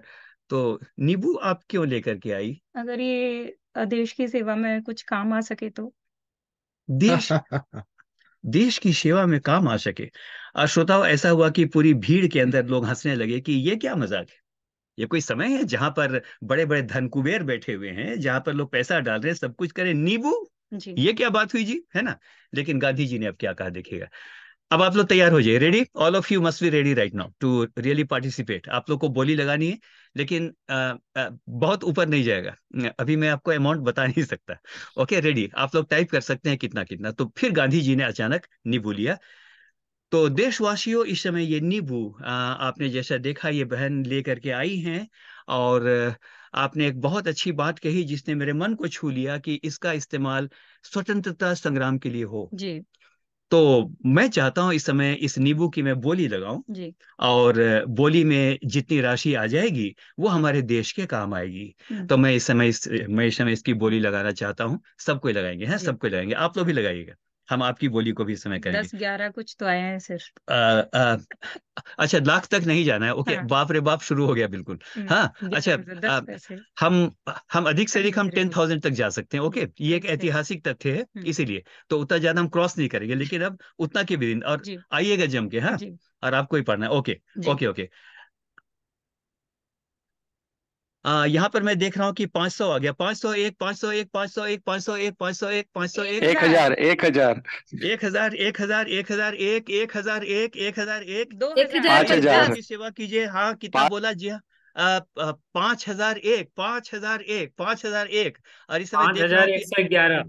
तो नींबू आप क्यों लेकर के आई अगर ये देश की सेवा में कुछ काम आ सके तो देश <laughs> देश की सेवा में काम आ सके श्रोताओं ऐसा हुआ कि पूरी भीड़ के अंदर लोग हंसने लगे कि ये क्या मजाक है ये कोई समय है जहां पर बड़े बड़े धन कुबेर बैठे हुए हैं जहां पर लोग पैसा डाल रहे हैं सब कुछ करें नींबू ये क्या बात हुई जी है ना लेकिन गांधी जी ने अब क्या कहा देखिएगा अब आप लोग तैयार हो जाइए ready all of you must be ready right now to really participate आप लोग को बोली लगानी है लेकिन आ, आ, बहुत ऊपर नहीं जाएगा अभी मैं आपको अमाउंट बता नहीं सकता ओके रेडी आप लोग टाइप कर सकते हैं कितना कितना तो फिर गांधी जी ने अचानक नींबू लिया तो देशवासियों इस समय ये नींबू आपने जैसा देखा ये बहन लेकर के आई हैं और आपने एक बहुत अच्छी बात कही जिसने मेरे मन को छू लिया कि इसका इस्तेमाल स्वतंत्रता संग्राम के लिए हो जी तो मैं चाहता हूँ इस समय इस नींबू की मैं बोली लगाऊं और बोली में जितनी राशि आ जाएगी वो हमारे देश के काम आएगी हम्म। तो मैं इस समय इस मैं इस समय इसकी बोली लगाना चाहता हूँ सबको लगाएंगे हैं सबको लगाएंगे आप लोग भी लगाइएगा हम आपकी बोली को भी समय करेंगे दस ग्यारह कुछ तो आए हैं सिर्फ अच्छा लाख तक नहीं जाना है ओके हाँ। बाप रे बाप शुरू हो गया बिल्कुल हम्म, हाँ अच्छा आ, हम हम अधिक से अधिक हम टेन थाउजेंड तक जा सकते हैं ओके ये एक ऐतिहासिक तथ्य है हम्म। इसीलिए तो उतना ज्यादा हम क्रॉस नहीं करेंगे लेकिन अब उतना के भी दिन और आइएगा जम के हाँ और आपको ही पढ़ना है ओके ओके ओके यहाँ पर मैं देख रहा हूँ कि 500 आ गया 501 501 501 501 501 एक हजार एक 1000 एक की सेवा कीजिए हाँ कितना बोला जी हाँ पाँच हजार एक पांच हजार एक पांच हजार एक और इस समय ग्यारह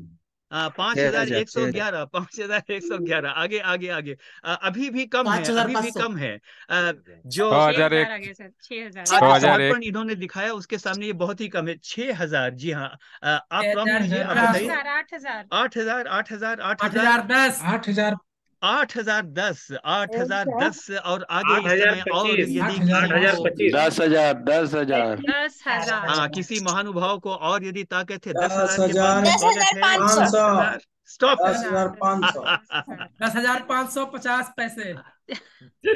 पांच हजार एक सौ ग्यारह पांच हजार एक सौ ग्यारह आगे आगे आगे अभी भी कम है अभी भी कम है जो समर्पण इन्होंने दिखाया उसके सामने ये बहुत ही कम है छह हजार जी हाँ आप प्रॉब्लम कीजिए आठ हजार आठ हजार आठ हजार आठ हजार दस आठ हजार आठ हजार दस आठ हजार दस से और आगे और यदि दस हजार दस हजार दस हजार हाँ किसी महानुभाव को और यदि ताकत है दस हजार स्टॉप दस हजार पाँच सौ दस हजार <laughs> पाँच सौ पचास पैसे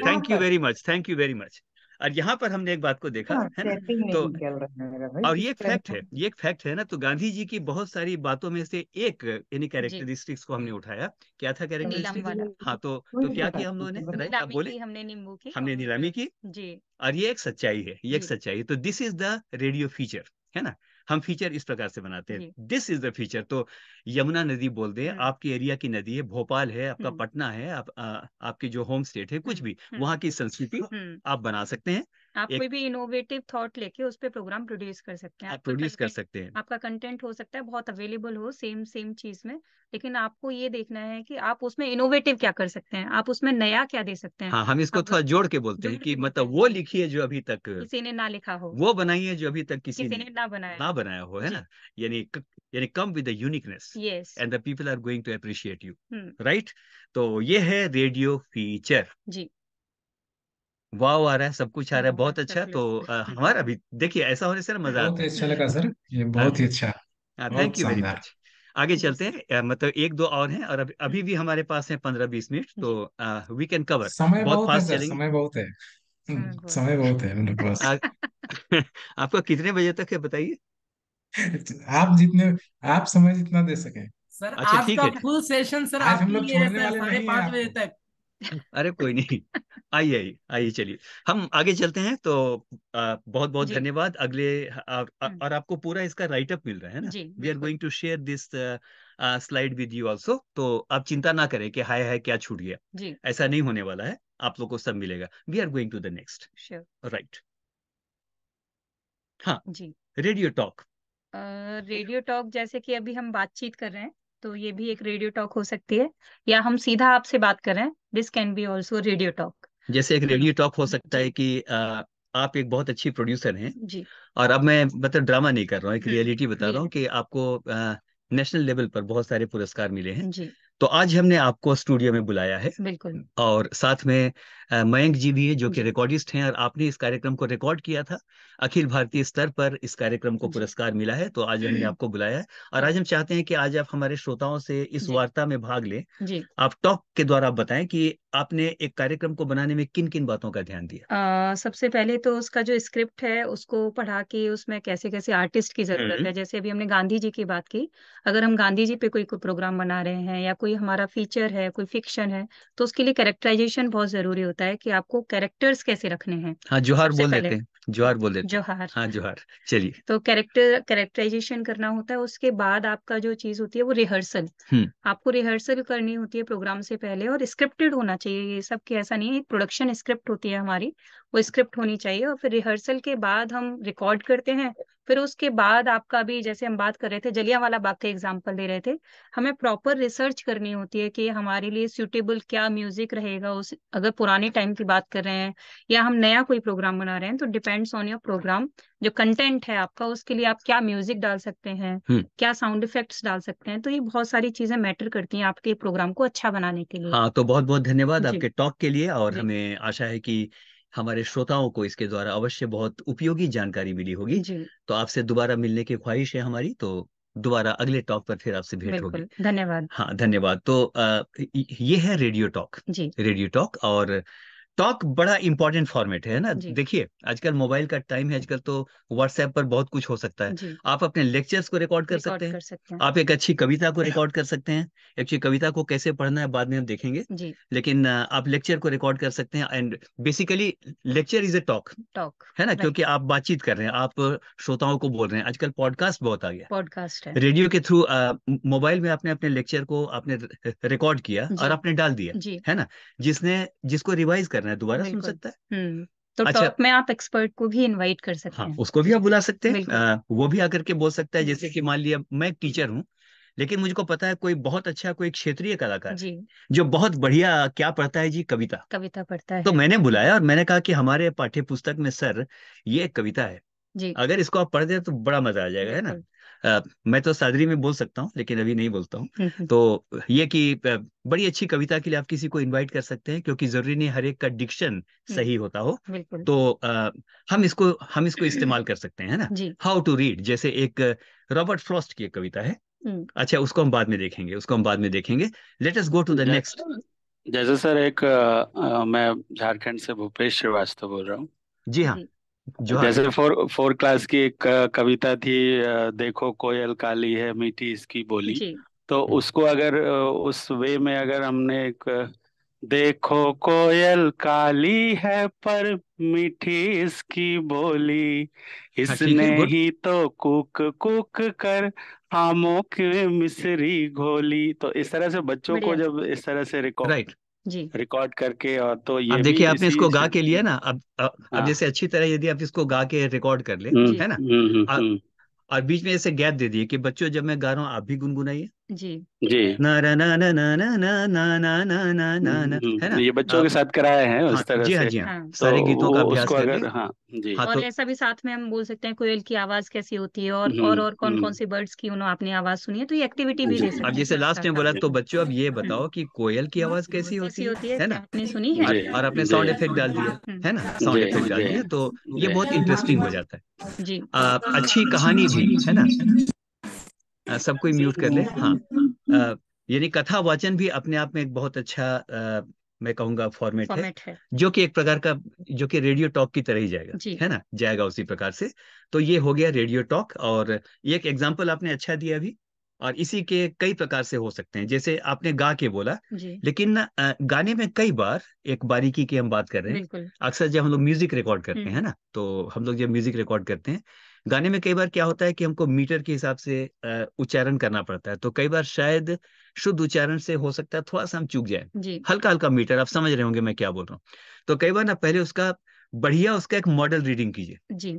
thank you very much thank you very much और यहाँ पर हमने एक बात को देखा हाँ, है ना तो और ये फैक्ट है ये एक फैक्ट है ना तो गांधी जी की बहुत सारी बातों में से एक यानी कैरेक्टरिस्टिक्स को हमने उठाया क्या था कैरेक्टरिस्टिक हाँ तो तो क्या किया हम लोगों ने आप बोले हमने नींबू की हमने नीलामी की जी और ये एक सच्चाई है ये एक सच्चाई है तो this is the radio feature है ना हम फीचर इस प्रकार से बनाते हैं दिस इज द फीचर तो यमुना नदी बोल दे हाँ। आपके एरिया की नदी है भोपाल है आपका हम्म। पटना है आप, आ, आपके जो होम स्टेट है कुछ हम्म, भी हम्म। वहां की संस्कृति आप बना सकते हैं आप कोई भी इनोवेटिव थॉट लेके उस पर प्रोग्राम प्रोड्यूस कर सकते हैं आप प्रोड्यूस कर सकते हैं आपका कंटेंट हो सकता है बहुत अवेलेबल हो सेम सेम चीज में लेकिन आपको ये देखना है कि आप उसमें इनोवेटिव क्या कर सकते हैं आप उसमें नया क्या दे सकते हैं हाँ हम इसको थोड़ा जोड़ के बोलते हैं कि मतलब वो लिखिए जो अभी तक किसी ने ना लिखा हो वो बनाइए जो अभी तक किसी ने ना बनाया ना बनाया हो है ना यानी यानी come with uniqueness and the people are going to appreciate you right तो ये है रेडियो फीचर जी वाह आ रहा है सब कुछ आ रहा है बहुत अच्छा तो हमारा भी देखिए ऐसा होने से ना मजा आता है अच्छा लगा सर ये हाँ बहुत ही अच्छा थैंक यू वेरी मच आगे चलते हैं मतलब एक दो और हैं और अभी, अभी भी हमारे पास है पंद्रह बीस मिनट तो वी कैन कवर समय बहुत, बहुत है समय बहुत है समय हम्म, बहुत है मेरे पास <laughs> आपका कितने बजे तक है बताइए आप जितने आप समय जितना दे सके सर अच्छा, आज का फुल सेशन सर आज हम आपके लिए साढ़े पाँच बजे तक अरे कोई नहीं आइए आइए आइए चलिए हम आगे चलते हैं तो आ, बहुत बहुत धन्यवाद अगले और आपको पूरा इसका राइटअप मिल रहा है ना we are going to share this slide with you also तो आप चिंता ना करें कि हाय हाय क्या छूट गया ऐसा नहीं होने वाला है आप लोग को सब मिलेगा we are going to the next right हाँ जी रेडियो टॉक रेडियो टॉक जैसे कि अभी हम बातचीत कर रहे हैं तो ये भी एक रेडियो टॉक हो सकती है या हम सीधा आपसे बात कर रहे हैं this can be also radio talk जैसे एक रेडियो टॉक हो सकता है कि आ, आप एक बहुत अच्छी प्रोड्यूसर हैं जी और अब मैं मतलब ड्रामा नहीं कर रहा हूँ एक रियलिटी हम्म, बता रहा हूँ कि आपको नेशनल लेवल पर बहुत सारे पुरस्कार मिले हैं जी तो आज हमने आपको स्टूडियो में बुलाया है बिल्कुल और साथ में मयंक जी भी हैं जो कि रिकॉर्डिस्ट हैं और आपने इस कार्यक्रम को रिकॉर्ड किया था अखिल भारतीय स्तर पर इस कार्यक्रम को पुरस्कार मिला है तो आज हमने हम्म। आपको बुलाया है और आज हम चाहते हैं कि आज आप हमारे श्रोताओं से इस वार्ता में भाग लें आप टॉक के द्वारा बताएं कि आपने एक कार्यक्रम को बनाने में किन किन बातों का ध्यान दिया आ, सबसे पहले तो उसका जो स्क्रिप्ट है उसको पढ़ा के उसमें कैसे कैसे आर्टिस्ट की जरूरत है हम्म। जैसे अभी हमने गांधी जी की बात की अगर हम गांधी जी पे कोई प्रोग्राम बना रहे हैं या कोई हमारा फीचर है कोई फिक्शन है तो उसके लिए कैरेक्टराइजेशन बहुत जरूरी होता होता है कि आपको कैरेक्टर्स कैसे रखने हैं हाँ जोहार बोल देते हैं जोहार बोल जोहार हाँ जोहार चलिए तो कैरेक्टर कैरेक्टराइजेशन करना होता है उसके बाद आपका जो चीज होती है वो रिहर्सल हम्म। आपको रिहर्सल करनी होती है प्रोग्राम से पहले और स्क्रिप्टेड होना चाहिए ये सब की ऐसा नहीं है प्रोडक्शन स्क्रिप्ट होती है हमारी वो स्क्रिप्ट होनी चाहिए और फिर रिहर्सल के बाद हम रिकॉर्ड करते हैं फिर उसके बाद आपका भी जैसे हम बात कर रहे थे जलिया वाला बाग का एग्जाम्पल दे रहे थे हमें प्रॉपर रिसर्च करनी होती है कि हमारे लिए सुटेबल क्या म्यूजिक रहेगा उस अगर पुराने टाइम की बात कर रहे हैं या हम नया कोई प्रोग्राम बना रहे हैं तो depend depends on your program जो कंटेंट है आपका उसके लिए आप क्या म्यूजिक डाल सकते हैं हम्म। क्या साउंड इफेक्ट्स डाल सकते हैं तो ये बहुत सारी चीजें मैटर करती हैं आपके प्रोग्राम को अच्छा बनाने के लिए हाँ तो बहुत बहुत धन्यवाद आपके टॉक के लिए और हमें आशा है कि हमारे श्रोताओं को इसके द्वारा अवश्य बहुत उपयोगी जानकारी मिली होगी तो आपसे दोबारा मिलने की ख्वाहिश है हमारी तो दोबारा अगले टॉक पर फिर आपसे भेंट होगी धन्यवाद हाँ धन्यवाद तो आ, ये है रेडियो टॉक रेडियो टॉक और टॉक बड़ा इंपॉर्टेंट फॉर्मेट है ना देखिए आजकल मोबाइल का टाइम है आजकल तो व्हाट्सएप पर बहुत कुछ हो सकता है आप अपने लेक्चर्स को रिकॉर्ड कर, सकते, कर सकते हैं आप एक अच्छी कविता को रिकॉर्ड <laughs> कर सकते हैं अच्छी कविता को कैसे पढ़ना है बाद में हम देखेंगे लेकिन आप लेक्चर को रिकॉर्ड कर सकते हैं and basically lecture is a talk talk है ना क्योंकि आप बातचीत कर रहे हैं आप श्रोताओं को बोल रहे हैं आजकल पॉडकास्ट बहुत आ गया पॉडकास्ट रेडियो के थ्रू मोबाइल में आपने अपने लेक्चर को आपने रिकॉर्ड किया और आपने डाल दिया है ना जिसने जिसको रिवाइज करना करना है दोबारा सुन सकता है हम्म, तो अच्छा, टॉक में आप एक्सपर्ट को भी इनवाइट कर सकते हाँ, हैं उसको भी आप बुला सकते हैं वो भी आकर के बोल सकता है हम्म। जैसे कि मान लिया मैं टीचर हूँ लेकिन मुझको पता है कोई बहुत अच्छा कोई क्षेत्रीय कलाकार जी जो बहुत बढ़िया क्या पढ़ता है जी कविता कविता पढ़ता तो है तो मैंने बुलाया और मैंने कहा कि हमारे पाठ्य पुस्तक में सर ये एक कविता है जी अगर इसको आप पढ़ दे तो बड़ा मजा आ जाएगा है ना आ, मैं तो सादरी में बोल सकता हूँ लेकिन अभी नहीं बोलता हूँ हम्म, हम्म। तो ये कि बड़ी अच्छी कविता के लिए आप किसी को इनवाइट कर सकते हैं क्योंकि जरूरी नहीं हर एक का डिक्शन हम्म। सही होता हो तो आ, हम इसको हम इसको इस्तेमाल कर सकते हैं ना हाउ टू रीड जैसे एक रॉबर्ट फ्रॉस्ट की कविता है अच्छा उसको हम बाद में देखेंगे उसको हम बाद में देखेंगे let us go to the next जैसे सर एक आ, मैं झारखंड से भूपेश श्रीवास्तव बोल रहा हूँ जी हाँ जो जैसे फोर फोर क्लास की एक कविता थी देखो कोयल काली है मीठी इसकी बोली तो हम्म। उसको अगर उस वे में अगर हमने एक देखो कोयल काली है पर मीठी इसकी बोली हाँ, इसने ही तो कुक कुक कर हामों के मिश्री घोली तो इस तरह से बच्चों को जब इस तरह से रिकॉर्ड जी रिकॉर्ड करके और तो ये देखिए आपने इसको गा के लिया ना अब अब, अब हाँ। जैसे अच्छी तरह यदि आप इसको गा के रिकॉर्ड कर ले हम्म, है ना हम्म, हम्म, और बीच में ऐसे गैप दे दिए कि बच्चों जब मैं गा रहा हूँ आप भी गुनगुनाइए जी जी ना ना ना ना ना ना ना ना ना ना है ना ये बच्चों के साथ कराए हैं उस तरह जी हाँ जी हाँ सारे गीतों का अभ्यास करके हाँ जी और ऐसा भी साथ में हम बोल सकते हैं कोयल की आवाज कैसी होती है और और और कौन कौन सी बर्ड्स की उन्होंने आपने आवाज सुनी है तो ये एक्टिविटी भी अब सकते हैं जैसे लास्ट टाइम में बोला तो बच्चों अब ये बताओ की कोयल की आवाज कैसी होती है होती है ना आपने सुनी है और आपने साउंड इफेक्ट डाल दिया है ना साउंड इफेक्ट डाल दिया तो ये बहुत इंटरेस्टिंग हो जाता है जी अच्छी कहानी भी है ना सब कोई म्यूट कर ले हाँ यानी कथा वाचन भी अपने आप में एक बहुत अच्छा आ, मैं कहूंगा फॉर्मेट है, है जो कि एक प्रकार का जो कि रेडियो टॉक की तरह ही जाएगा है ना जाएगा उसी प्रकार से तो ये हो गया रेडियो टॉक और ये एक एग्जाम्पल आपने अच्छा दिया अभी और इसी के कई प्रकार से हो सकते हैं जैसे आपने गा के बोला लेकिन गाने में कई बार एक बारीकी की हम बात कर रहे हैं अक्सर जब हम लोग म्यूजिक रिकॉर्ड करते हम्म। हैं ना तो हम लोग जब म्यूजिक रिकॉर्ड करते हैं गाने में कई बार क्या होता है कि हमको मीटर के हिसाब से उच्चारण करना पड़ता है तो कई बार शायद शुद्ध उच्चारण से हो सकता है थोड़ा सा हम चूक जाए हल्का हल्का मीटर आप समझ रहे होंगे मैं क्या बोल रहा हूँ तो कई बार ना पहले उसका बढ़िया उसका एक मॉडल रीडिंग कीजिए जी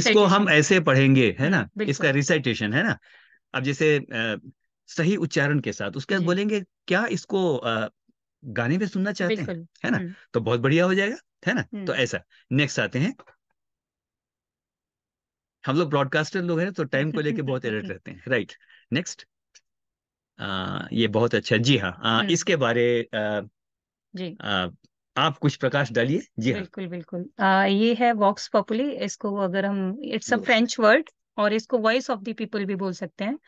इसको हम ऐसे पढ़ेंगे है हम्म, ना इसका रिसाइटेशन है ना अब जैसे सही उच्चारण के साथ उसके बाद बोलेंगे क्या इसको गाने में सुनना चाहते हैं है ना हम्म। तो बहुत बढ़िया हो जाएगा है ना तो हम्म। ऐसा नेक्स्ट आते हैं हम लोग ब्रॉडकास्टर लोग हैं तो टाइम को लेके बहुत एलर्ट <laughs> रहते हैं राइट नेक्स्ट ये बहुत अच्छा जी हाँ आ, हम्म। इसके बारे आ, जी आ, आप कुछ प्रकाश डालिए जी बिल्कुल हाँ बिल्कुल बिल्कुल आ, ये है वॉक्स पॉपुली इसको अगर हम इट्स अ फ्रेंच वर्ड और इसको वॉइस ऑफ दी पीपल भी बोल सकते हैं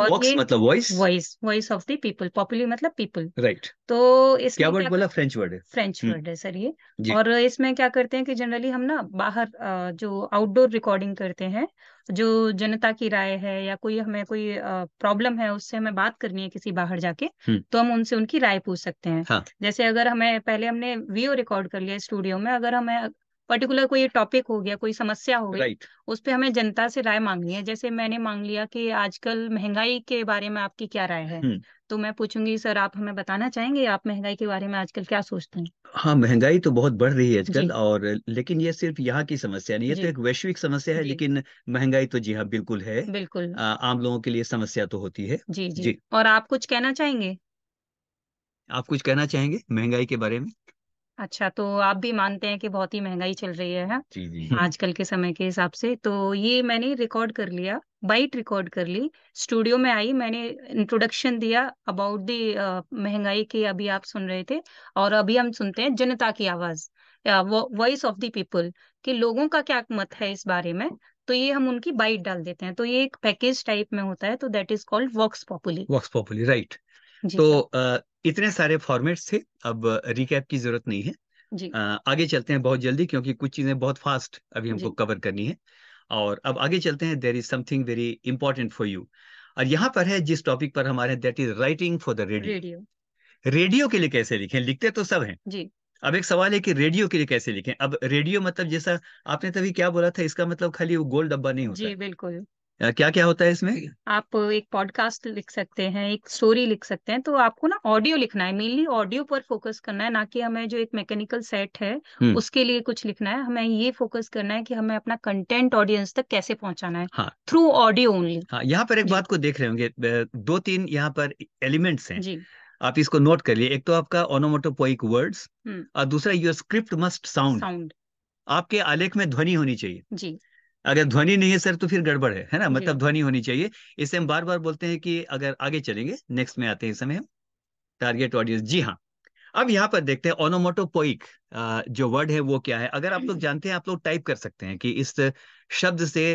और Vox, मतलब voice voice voice of the people popular मतलब पीपल राइट right. तो इसमें क्या वर्ड बोला फ्रेंच वर्ड है फ्रेंच हम्म। वर्ड है सर ये और इसमें क्या करते हैं कि जनरली हम ना बाहर जो आउटडोर रिकॉर्डिंग करते हैं जो जनता की राय है या कोई हमें कोई प्रॉब्लम है उससे हमें बात करनी है किसी बाहर जाके हम्म। तो हम उनसे उनकी राय पूछ सकते हैं हाँ. जैसे अगर हमें पहले हमने वीओ रिकॉर्ड कर लिया स्टूडियो में अगर हमें पर्टिकुलर कोई टॉपिक हो गया कोई समस्या हो गई right. उस पर हमें जनता से राय मांगनी है जैसे मैंने मांग लिया कि आजकल महंगाई के बारे में आपकी क्या राय है हुँ. हम्म। तो मैं पूछूंगी सर आप हमें बताना चाहेंगे आप महंगाई के बारे में आजकल क्या सोचते हैं हाँ महंगाई तो बहुत बढ़ रही है आजकल और लेकिन ये सिर्फ यहाँ की समस्या नहीं ये तो एक वैश्विक समस्या है लेकिन महंगाई तो जी हाँ बिल्कुल है बिल्कुल आ, आम लोगों के लिए समस्या तो होती है जी जी, जी। और आप कुछ कहना चाहेंगे आप कुछ कहना चाहेंगे महंगाई के बारे में अच्छा तो आप भी मानते हैं कि बहुत ही महंगाई चल रही है हाँ? जी जी आजकल के समय के हिसाब से तो ये मैंने रिकॉर्ड कर लिया बाइट रिकॉर्ड कर ली स्टूडियो में आई मैंने इंट्रोडक्शन दिया अबाउट दी महंगाई की अभी आप सुन रहे थे और अभी हम सुनते हैं जनता की आवाज वॉइस ऑफ दी पीपल कि लोगों का क्या मत है इस बारे में तो ये हम उनकी बाइट डाल देते हैं तो ये एक पैकेज टाइप में होता है तो that is called vox populi vox populi right जी तो इतने सारे फॉर्मेट्स थे अब रिकैप की जरूरत नहीं है जी। आ, आगे चलते हैं बहुत जल्दी क्योंकि कुछ चीजें बहुत फास्ट अभी हमको कवर करनी है और अब आगे चलते हैं there is something very important for you और यहाँ पर है जिस टॉपिक पर हमारे that is writing for the radio radio के लिए कैसे लिखें लिखते तो सब हैं जी अब एक सवाल है कि रेडियो के लिए कैसे लिखें अब रेडियो मतलब जैसा आपने तभी क्या बोला था इसका मतलब खाली वो गोल डब्बा नहीं होता जी बिल्कुल क्या क्या होता है इसमें आप एक पॉडकास्ट लिख सकते हैं एक स्टोरी लिख सकते हैं तो आपको ना ऑडियो लिखना है मेनली ऑडियो पर फोकस करना है ना कि हमें जो एक मैकेनिकल सेट है हम्म। उसके लिए कुछ लिखना है हमें ये फोकस करना है कि हमें अपना कंटेंट ऑडियंस तक कैसे पहुंचाना है हाँ, थ्रू ऑडियो ओनली हाँ, यहाँ पर एक बात को देख रहे होंगे दो तीन यहाँ पर एलिमेंट्स हैं जी आप इसको नोट करिए एक तो आपका ऑनोमोटोपोइक हम्म। वर्ड्स और दूसरा योर स्क्रिप्ट मस्ट साउंड आपके आलेख में ध्वनि होनी चाहिए जी अगर ध्वनि नहीं है सर तो फिर गड़बड़ है है ना मतलब ध्वनि होनी चाहिए इसे हम बार बार बोलते हैं कि अगर आगे चलेंगे नेक्स्ट में आते हैं इस समय हम टारगेट ऑडियंस जी हाँ अब यहाँ पर देखते हैं ओनोमोटोपोइक जो वर्ड है वो क्या है अगर आप लोग हम्म। जानते हैं आप लोग टाइप कर सकते हैं कि इस शब्द से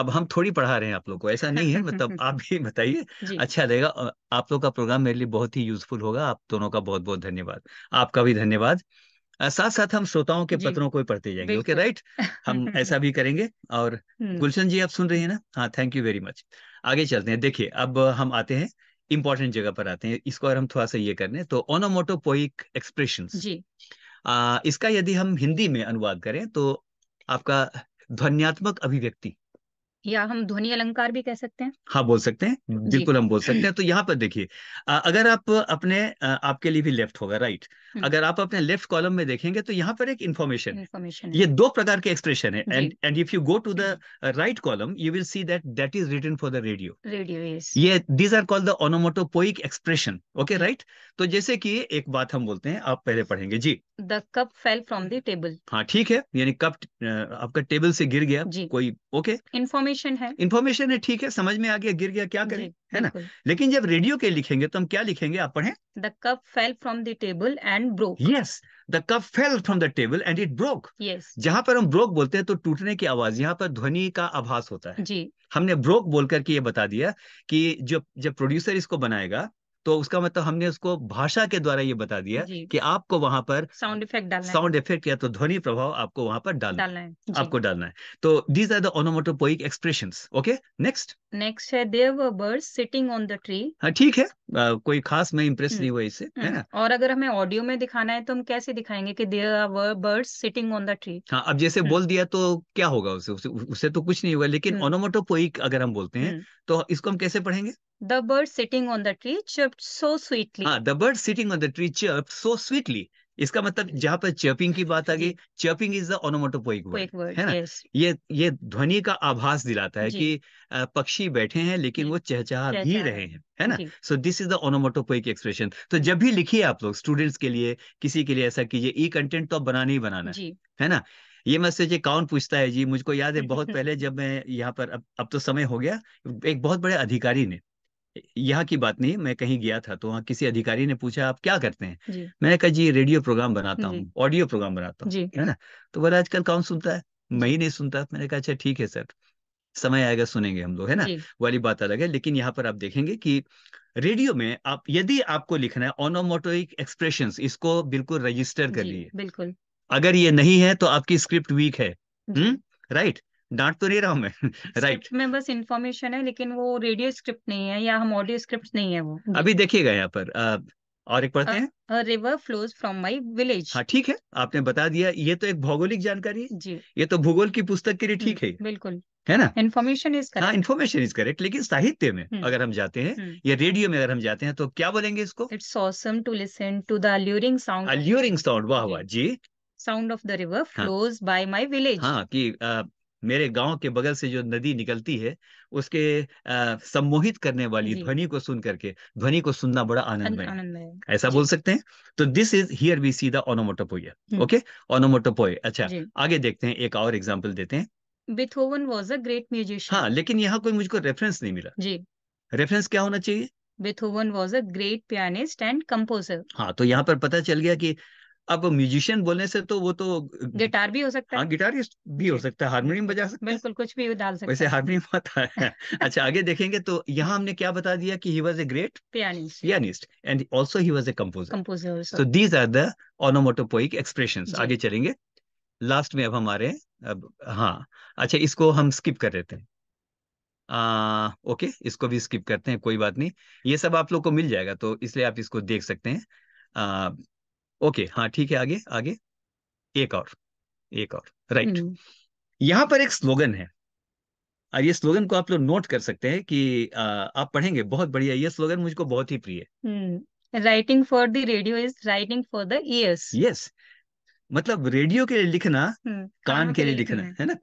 अब हम थोड़ी पढ़ा रहे हैं आप लोग को ऐसा नहीं है मतलब आप <laughs> भी बताइए अच्छा रहेगा आप लोग का प्रोग्राम मेरे लिए बहुत ही यूजफुल होगा आप दोनों का बहुत बहुत धन्यवाद आपका भी धन्यवाद साथ साथ हम श्रोताओं के पत्रों को भी पढ़ते जाएंगे ओके राइट हम <laughs> ऐसा भी करेंगे और हम्म। गुलशन जी आप सुन रही है ना हाँ थैंक यू वेरी मच आगे चलते हैं देखिए अब हम आते हैं इंपॉर्टेंट जगह पर आते हैं इसको अगर हम थोड़ा सा ये कर लें तो पोइक एक्सप्रेशन इसका यदि हम हिंदी में अनुवाद करें तो आपका ध्वनियात्मक अभिव्यक्ति या हम ध्वनि अलंकार भी कह सकते हैं हाँ बोल सकते हैं बिल्कुल हम बोल सकते हैं तो यहाँ पर देखिए अगर आप अपने आपके लिए भी लेफ्ट होगा राइट अगर आप अपने लेफ्ट कॉलम में देखेंगे तो यहाँ पर एक इन्फॉर्मेशन इन्फॉर्मेशन ये दो प्रकार के एक्सप्रेशन है and and if you go to the right column you will see that that is written for the radio radio ये these are called the onomatopoeic expression okay right तो जैसे कि एक बात हम बोलते हैं आप पहले पढ़ेंगे जी the cup fell from the table हाँ ठीक है यानी कप आपका टेबल से गिर गया जी कोई ओके okay? इन्फॉर्मेशन इन्फॉर्मेशन है इन्फॉर्मेशन है ठीक है समझ में आ गया गिर गया क्या करें है ना लेकिन जब रेडियो के लिखेंगे तो हम क्या लिखेंगे आप पढ़े the cup fell from the table and broke yes the cup fell from the table and it broke yes जहाँ पर हम ब्रोक बोलते हैं तो टूटने की आवाज यहाँ पर ध्वनि का आभास होता है जी हमने ब्रोक बोल करके ये बता दिया कि जो जब प्रोड्यूसर इसको बनाएगा तो उसका मतलब हमने उसको भाषा के द्वारा ये बता दिया कि आपको वहां पर साउंड इफेक्ट डालना साउंड इफेक्ट या तो ध्वनि प्रभाव आपको वहां पर डालना, डालना है आपको डालना है तो these are the onomatopoeic expression okay next next है there bird sitting on the tree हाँ ठीक है आ, कोई खास मैं इम्प्रेस हम्म। नहीं हुआ इससे है हम्म। ना और अगर हमें ऑडियो में दिखाना है तो हम कैसे दिखाएंगे कि there are birds sitting on the tree हाँ अब जैसे हम्म। बोल दिया तो क्या होगा उसे उसे तो कुछ नहीं होगा लेकिन ऑनोमोटोपोइक अगर हम बोलते हैं तो इसको हम कैसे पढ़ेंगे the bird sitting on the tree chirped so sweetly. हाँ, the bird sitting on the tree chirped so sweetly. इसका मतलब जहाँ पर चर्पिंग की बात आ गई chirping is the onomatopoeic word है ना yes. ये ये ध्वनि का आभास दिलाता है कि पक्षी बैठे हैं लेकिन वो चहचहा भी रहे हैं है ना so this is the onomatopoeic expression तो जब भी लिखिए आप लोग स्टूडेंट्स के लिए किसी के लिए ऐसा कीजिए ई कंटेंट तो आप बनाना ही बनाना है है ना ये मैसेज कौन पूछता है जी मुझको याद है बहुत <laughs> पहले जब मैं यहाँ पर अब अब तो समय हो गया एक बहुत बड़े अधिकारी ने यहाँ की बात नहीं मैं कहीं गया था तो वहाँ किसी अधिकारी ने पूछा आप क्या करते हैं मैंने कहा जी रेडियो प्रोग्राम बनाता हूँ ऑडियो प्रोग्राम बनाता हूँ है ना तो बोला आजकल कौन सुनता है मैं ही नहीं सुनता मैंने कहा अच्छा ठीक है सर समय आएगा सुनेंगे हम लोग है ना वाली बात अलग है लेकिन यहाँ पर आप देखेंगे कि रेडियो में आप यदि आपको लिखना है ऑनोमोटोइक एक्सप्रेशन इसको बिल्कुल रजिस्टर कर लिए बिल्कुल अगर ये नहीं है तो आपकी स्क्रिप्ट वीक है राइट डांट तो नहीं रहा हूँ मैं राइट <laughs> right. में बस इन्फॉर्मेशन है लेकिन वो रेडियो स्क्रिप्ट नहीं है या हम ऑडियो स्क्रिप्ट नहीं है वो अभी देखिएगा यहाँ पर आ, और एक पढ़ते हैं river flows from my village हाँ ठीक है आपने बता दिया ये तो एक भौगोलिक जानकारी है जी ये तो भूगोल की पुस्तक के लिए हम्म, ठीक है बिल्कुल है ना इन्फॉर्मेशन इज करेक्ट हाँ इन्फॉर्मेशन इज करेक्ट लेकिन साहित्य में हम्म। अगर हम जाते हैं हम्म। या रेडियो में अगर हम जाते हैं तो क्या बोलेंगे इसको it's awesome to listen to the alluring sound alluring sound वाह वाह जी sound of the river flows by my village हाँ कि मेरे गांव के बगल से जो नदी निकलती है उसके सम्मोहित करने वाली ध्वनि को सुन करके ध्वनि को सुनना बड़ा आनंद में ऐसा बोल सकते हैं तो this is here we see the onomatopoeia okay onomatopoeia अच्छा आगे देखते हैं एक और एग्जाम्पल देते हैं Beethoven was a great musician हाँ लेकिन यहाँ कोई मुझको रेफरेंस नहीं मिला जी रेफरेंस क्या होना चाहिए Beethoven was a great pianist and composer हाँ तो यहाँ पर पता चल गया कि अब म्यूजिशियन बोलने से तो वो तो गिटार भी हो सकता हाँ, है हाँ गिटारिस्ट भी हो सकता है हारमोनियम बजा सकता है बिल्कुल कुछ भी डाल सकता वैसे हारमोनियम आता है <laughs> अच्छा आगे देखेंगे तो यहाँ हमने क्या बता दिया कि he was a great pianist pianist and also he was a composer composer so these are the onomatopoeic expressions आगे चलेंगे लास्ट में अब हमारे अब हाँ अच्छा इसको हम स्किप कर देते हैं आ, ओके इसको भी स्किप करते हैं कोई बात नहीं ये सब आप लोग को मिल जाएगा तो इसलिए आप इसको देख सकते हैं ओके हाँ ठीक है आगे आगे एक और एक और राइट हम्म। यहाँ पर एक स्लोगन है और ये स्लोगन को आप लोग नोट कर सकते हैं कि आ, आप पढ़ेंगे बहुत बढ़िया ये स्लोगन मुझको बहुत ही प्रिय है writing for the radio is writing for the ears yes मतलब रेडियो के लिए लिखना हम्म, कान के लिए लिखना है ना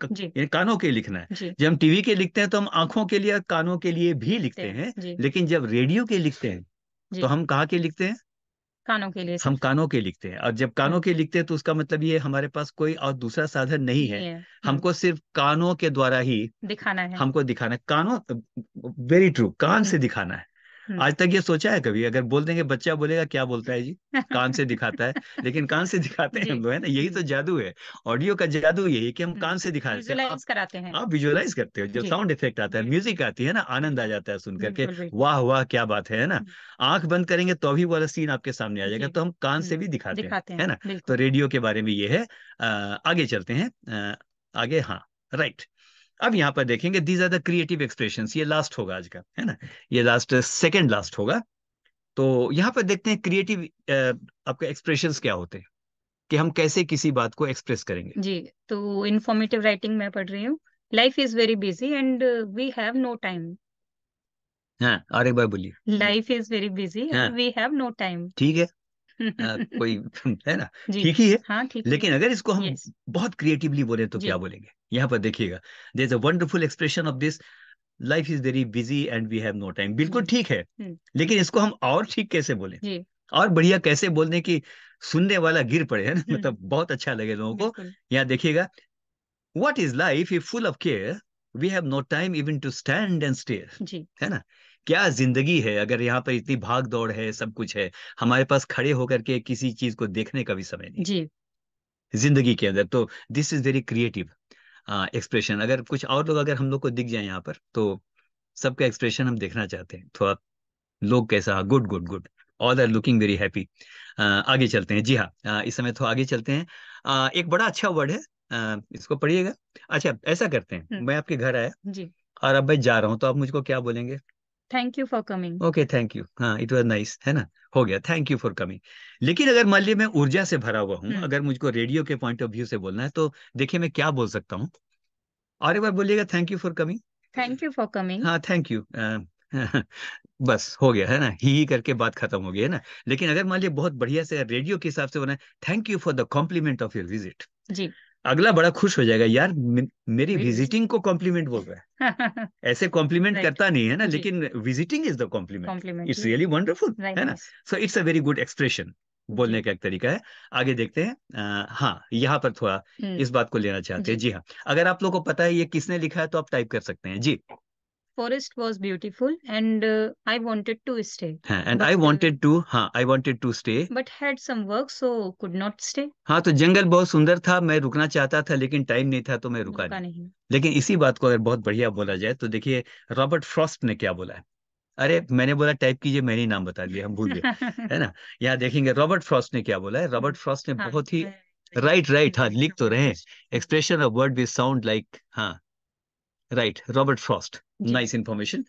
कानों के लिए लिखना है जब हम टीवी के लिखते हैं तो हम आंखों के लिए कानों के लिए भी लिखते हैं लेकिन जब रेडियो के लिखते हैं तो हम कहा के लिखते हैं कानों के लिए हम कानों के लिखते हैं और जब कानों के अच्छा। लिखते हैं तो उसका मतलब ये हमारे पास कोई और दूसरा साधन नहीं है हम्म। हमको सिर्फ कानों के द्वारा ही दिखाना है हमको दिखाना है कानों वेरी ट्रू कान से हम्म। दिखाना है हम्म। आज तक ये सोचा है कभी अगर बोल देंगे बच्चा बोलेगा क्या बोलता है जी कान से दिखाता है लेकिन <laughs> कान से दिखाते हैं हम लोग है ना यही तो हम्म। जादू है ऑडियो का जादू यही है कि हम हम्म। कान से दिखाते हैं कराते हैं आप विजुअलाइज करते हो जब साउंड इफेक्ट आता है म्यूजिक आती है ना आनंद आ जाता है सुन करके वाह वाह क्या बात है ना आंख बंद करेंगे तो भी वाला सीन आपके सामने आ जाएगा तो हम कान से भी दिखाते, हैं है ना तो रेडियो के बारे में ये है आगे चलते हैं आगे हाँ राइट right. अब यहां पर देखेंगे these are the creative expression ये लास्ट होगा आज का है ना ये लास्ट सेकेंड लास्ट होगा तो यहां पर देखते हैं क्रिएटिव आपका एक्सप्रेशन क्या होते हैं कि हम कैसे किसी बात को एक्सप्रेस करेंगे जी तो इन्फॉर्मेटिव राइटिंग मैं पढ़ रही हूँ life is very busy and we have no time हाँ और एक बार बोलिए life is very busy we have no time ठीक है कोई <laughs> <laughs> है ना ठीक ही है हाँ, ठीक लेकिन अगर इसको हम बहुत क्रिएटिवली बोले तो क्या बोलेंगे यहाँ पर देखिएगा there is a wonderful expression of this life is very busy and we have no time बिल्कुल ठीक है हम्म। लेकिन इसको हम और ठीक कैसे बोले और बढ़िया कैसे बोलने की सुनने वाला गिर पड़े है ना <laughs> हम्म। मतलब बहुत अच्छा लगे लोगों को यहाँ देखिएगा what is life if full of care we have no time even to stand and stare है ना क्या जिंदगी है अगर यहाँ पर इतनी भाग दौड़ है सब कुछ है हमारे पास खड़े होकर के किसी चीज को देखने का भी समय नहीं जी जिंदगी के अंदर तो this is very creative expression अगर कुछ और लोग अगर हम लोग को दिख जाए यहाँ पर तो सबका एक्सप्रेशन हम देखना चाहते हैं थोड़ा लोग कैसा good good good all are looking very happy आगे चलते हैं जी हाँ इस समय तो आगे चलते हैं आ, एक बड़ा अच्छा वर्ड है आ, इसको पढ़िएगा अच्छा ऐसा करते हैं मैं आपके घर आया जी और अब मैं जा रहा हूँ तो आप मुझको क्या बोलेंगे thank you for coming okay thank you हाँ इट वॉज नाइस है ना हो गया थैंक यू फॉर कमिंग लेकिन अगर मान लिये मैं ऊर्जा से भरा हुआ हूँ हम्म। अगर मुझको रेडियो के पॉइंट ऑफ व्यू से बोलना है तो देखिए मैं क्या बोल सकता हूँ और एक बार बोलिएगा thank you for coming thank you for coming हाँ थैंक यू <laughs> बस हो गया है ना ही ही करके बात खत्म हो गई है ना लेकिन अगर मान लिये बहुत बढ़िया से रेडियो के हिसाब से बना thank you for the compliment of your visit जी अगला बड़ा खुश हो जाएगा यार मेरी विजिटिंग को कॉम्प्लीमेंट बोल रहा है <laughs> ऐसे कॉम्प्लीमेंट करता नहीं है ना लेकिन visiting is the compliment it's really wonderful है ना so it's a very good expression बोलने का एक तरीका है आगे देखते हैं आ, हाँ यहाँ पर थोड़ा हम्म। इस बात को लेना चाहते हैं जी हाँ अगर आप लोगों को पता है ये किसने लिखा है तो आप टाइप कर सकते हैं जी forest was beautiful and uh, I wanted to stay. हाँ, and but, I wanted to हाँ I wanted to stay. But had some work so could not stay. हाँ तो जंगल बहुत सुंदर था मैं रुकना चाहता था लेकिन टाइम नहीं था तो मैं रुका, रुका नहीं।, नहीं लेकिन इसी बात को अगर बहुत बढ़िया बोला जाए तो देखिए रॉबर्ट फ्रॉस्ट ने क्या बोला है अरे मैंने बोला टाइप कीजिए मैंने ही नाम बता दिया हम भूल गए <laughs> है ना यहाँ देखेंगे रॉबर्ट फ्रॉस्ट ने क्या बोला है रॉबर्ट फ्रॉस्ट ने हाँ, बहुत ही राइट राइट हाँ लिख तो रहे expression of word with sound like हाँ right Robert Frost nice information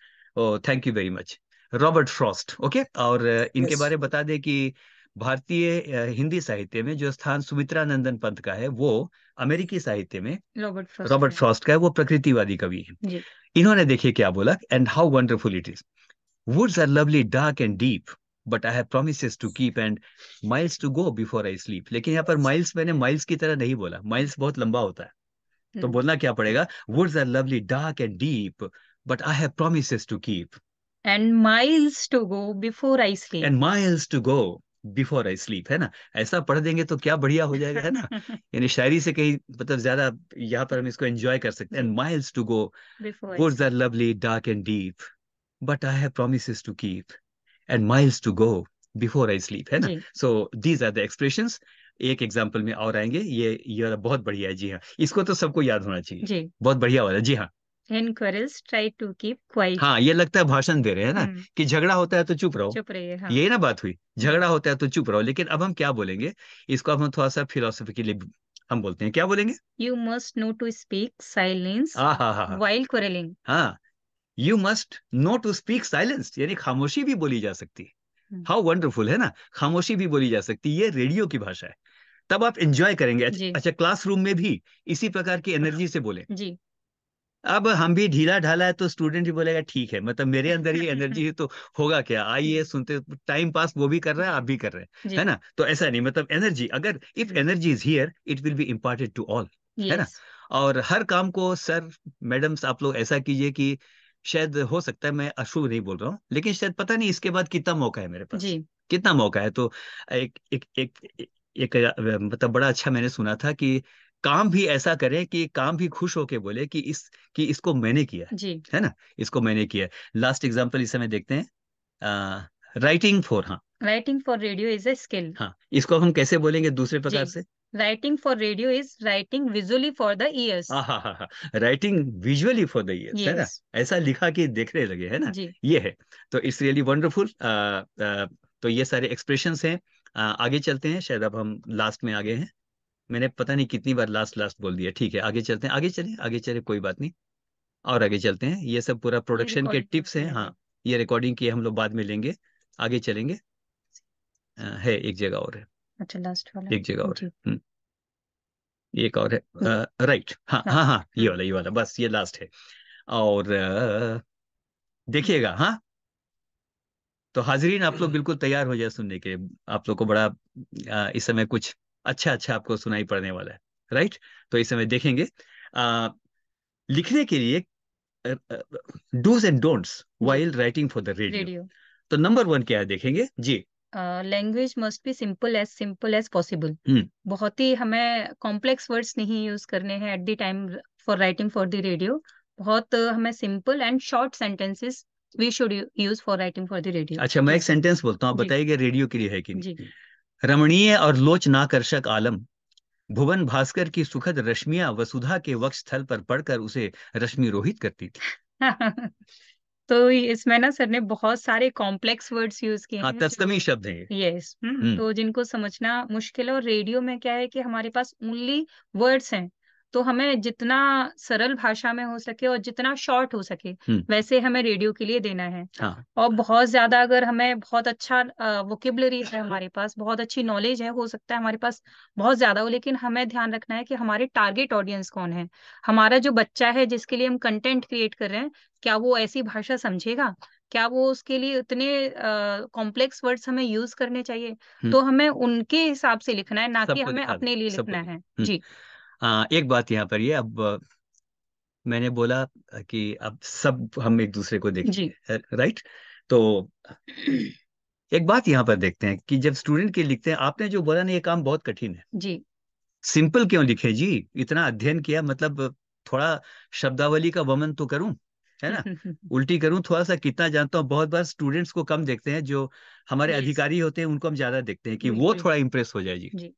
thank you very much Robert Frost okay और uh, इनके yes. बारे में बता दें कि भारतीय uh, हिंदी साहित्य में जो स्थान सुमित्रा नंदन पंत का है वो अमेरिकी साहित्य में रॉबर्ट रॉबर्ट फ्रॉस्ट का है वो प्रकृतिवादी कवि है इन्होंने देखिए क्या बोला and how wonderful it is woods are lovely dark and deep but I have promise to keep and miles to go before I sleep लेकिन यहाँ पर माइल्स मैंने माइल्स की तरह नहीं बोला माइल्स बहुत लंबा होता है तो हम्म। बोलना क्या पड़ेगा woods are lovely dark and deep but I have promises to keep. And miles to go before I sleep. And miles to go before I sleep है ना ऐसा पढ़ देंगे तो क्या बढ़िया हो जाएगा है ना यानी शायरी से कहीं मतलब ज्यादा यहाँ पर हम इसको एंजॉय कर सकते हैं miles to go words are lovely dark and deep but I have promises to keep and miles to go before I sleep है ना so these are the expressions एक एग्जाम्पल में और आएंगे ये ये बहुत बढ़िया है जी हाँ इसको तो सबको याद होना चाहिए बहुत बढ़िया वाला जी हाँ and quarrels try to हाँ ये लगता है भाषण दे रहे हैं ना हम्म। कि झगड़ा होता है तो चुप रहो चुप रहिए हाँ। यही ना बात हुई झगड़ा होता है तो चुप रहो लेकिन अब हम क्या बोलेंगे इसको अब हम थोड़ा सा फिलोसफी के लिए हम बोलते हैं क्या बोलेंगे you must know to speak silence while quarrelling हाँ you must know to speak silence यानी खामोशी भी बोली जा सकती हाउ हम्म। वंडरफुल है ना खामोशी भी बोली जा सकती है ये रेडियो की भाषा है तब आप एंजॉय करेंगे अच्छा क्लासरूम में भी इसी प्रकार की एनर्जी से बोले जी अब हम भी ढीला ढाला है तो स्टूडेंट भी बोलेगा ठीक है मतलब मेरे अंदर ये एनर्जी है तो होगा क्या आइए <laughs> सुनते टाइम पास वो भी कर रहा है आप भी कर रहे हैं है ना तो ऐसा नहीं मतलब एनर्जी अगर if energy is here it will be important to all है ना और हर काम को सर मैडम्स आप लोग ऐसा कीजिए कि शायद हो सकता है मैं अशुभ नहीं बोल रहा हूँ लेकिन शायद पता नहीं इसके बाद कितना मौका है मेरे पास जी. कितना मौका है तो एक एक एक एक मतलब बड़ा अच्छा मैंने सुना था कि काम भी ऐसा करें कि काम भी खुश होके बोले कि इस कि इसको मैंने किया जी है ना इसको मैंने किया लास्ट एग्जाम्पल इस समय देखते हैं राइटिंग फॉर हाँ writing for radio is a skill हाँ इसको हम कैसे बोलेंगे दूसरे प्रकार से writing for radio is writing visually for the हाँ writing visually for the ears है ना ऐसा लिखा कि देखने लगे है ना जी. ये है तो इट्स रियली वंडरफुल तो ये सारे एक्सप्रेशन हैं आगे चलते हैं शायद अब हम लास्ट में आगे हैं मैंने पता नहीं कितनी बार लास्ट लास्ट बोल दिया ठीक है आगे चलते हैं आगे चले आगे चले कोई बात नहीं और आगे चलते हैं ये सब पूरा प्रोडक्शन के टिप्स हैं हाँ ये रिकॉर्डिंग की हम लोग बाद में लेंगे आगे चलेंगे आ, है एक जगह और है अच्छा लास्ट वाला एक जगह और है हम्म। एक और है राइट हम्म। हाँ, हाँ हाँ हाँ ये वाला ये वाला बस ये लास्ट है और देखिएगा हाँ तो हाजरीन आप लोग <clears throat> बिल्कुल तैयार हो जाए सुनने के आप लोग को बड़ा इस समय कुछ अच्छा अच्छा आपको सुनाई पड़ने वाला है राइट तो इस समय देखेंगे आ, लिखने के लिए dos and don'ts while writing for the radio तो नंबर वन क्या है देखेंगे जी language must be simple as simple as possible हम्म। बहुत ही हमें कॉम्प्लेक्स वर्ड्स नहीं यूज करने हैं at the time for writing for the radio बहुत हमें simple and short sentences we should use for writing for the radio अच्छा मैं एक सेंटेंस बोलता हूँ आप बताइएगा रेडियो के लिए है कि नहीं जी हम्म। रमणीय और लोचनाकर्षक आलम भुवन भास्कर की सुखद रश्मिया वसुधा के स्थल पर पढ़कर उसे रश्मि रोहित करती थी <laughs> तो इसमें ना सर ने बहुत सारे कॉम्प्लेक्स वर्ड्स यूज किए हाँ, तत्समी शब्द हैं यस हम्म, हम्म। तो जिनको समझना मुश्किल है और रेडियो में क्या है कि हमारे पास ओनली वर्ड्स हैं तो हमें जितना सरल भाषा में हो सके और जितना शॉर्ट हो सके हम्म। वैसे हमें रेडियो के लिए देना है हाँ। और बहुत ज्यादा अगर हमें बहुत अच्छा वोकेबलरी है हमारे पास बहुत अच्छी नॉलेज है हो सकता है हमारे पास बहुत ज्यादा हो लेकिन हमें ध्यान रखना है कि हमारे टारगेट ऑडियंस कौन है हमारा जो बच्चा है जिसके लिए हम कंटेंट क्रिएट कर रहे हैं क्या वो ऐसी भाषा समझेगा क्या वो उसके लिए इतने कॉम्प्लेक्स वर्ड्स हमें यूज करने चाहिए हम्म। तो हमें उनके हिसाब से लिखना है ना कि हमें अपने लिए लिखना है हम्म। जी हाँ एक बात यहाँ पर ये अब मैंने बोला कि अब सब हम एक दूसरे को जी राइट तो एक बात यहाँ पर देखते हैं कि जब स्टूडेंट के लिखते हैं आपने जो बोला ना ये काम बहुत कठिन है जी सिंपल क्यों लिखे जी इतना अध्ययन किया मतलब थोड़ा शब्दावली का वमन तो करूं है ना उल्टी करूं थोड़ा सा कितना जानता हूँ बहुत बार स्टूडेंट्स को कम देखते हैं जो हमारे अधिकारी होते हैं उनको हम ज्यादा देखते हैं कि वो थोड़ा इम्प्रेस हो जाए जी जी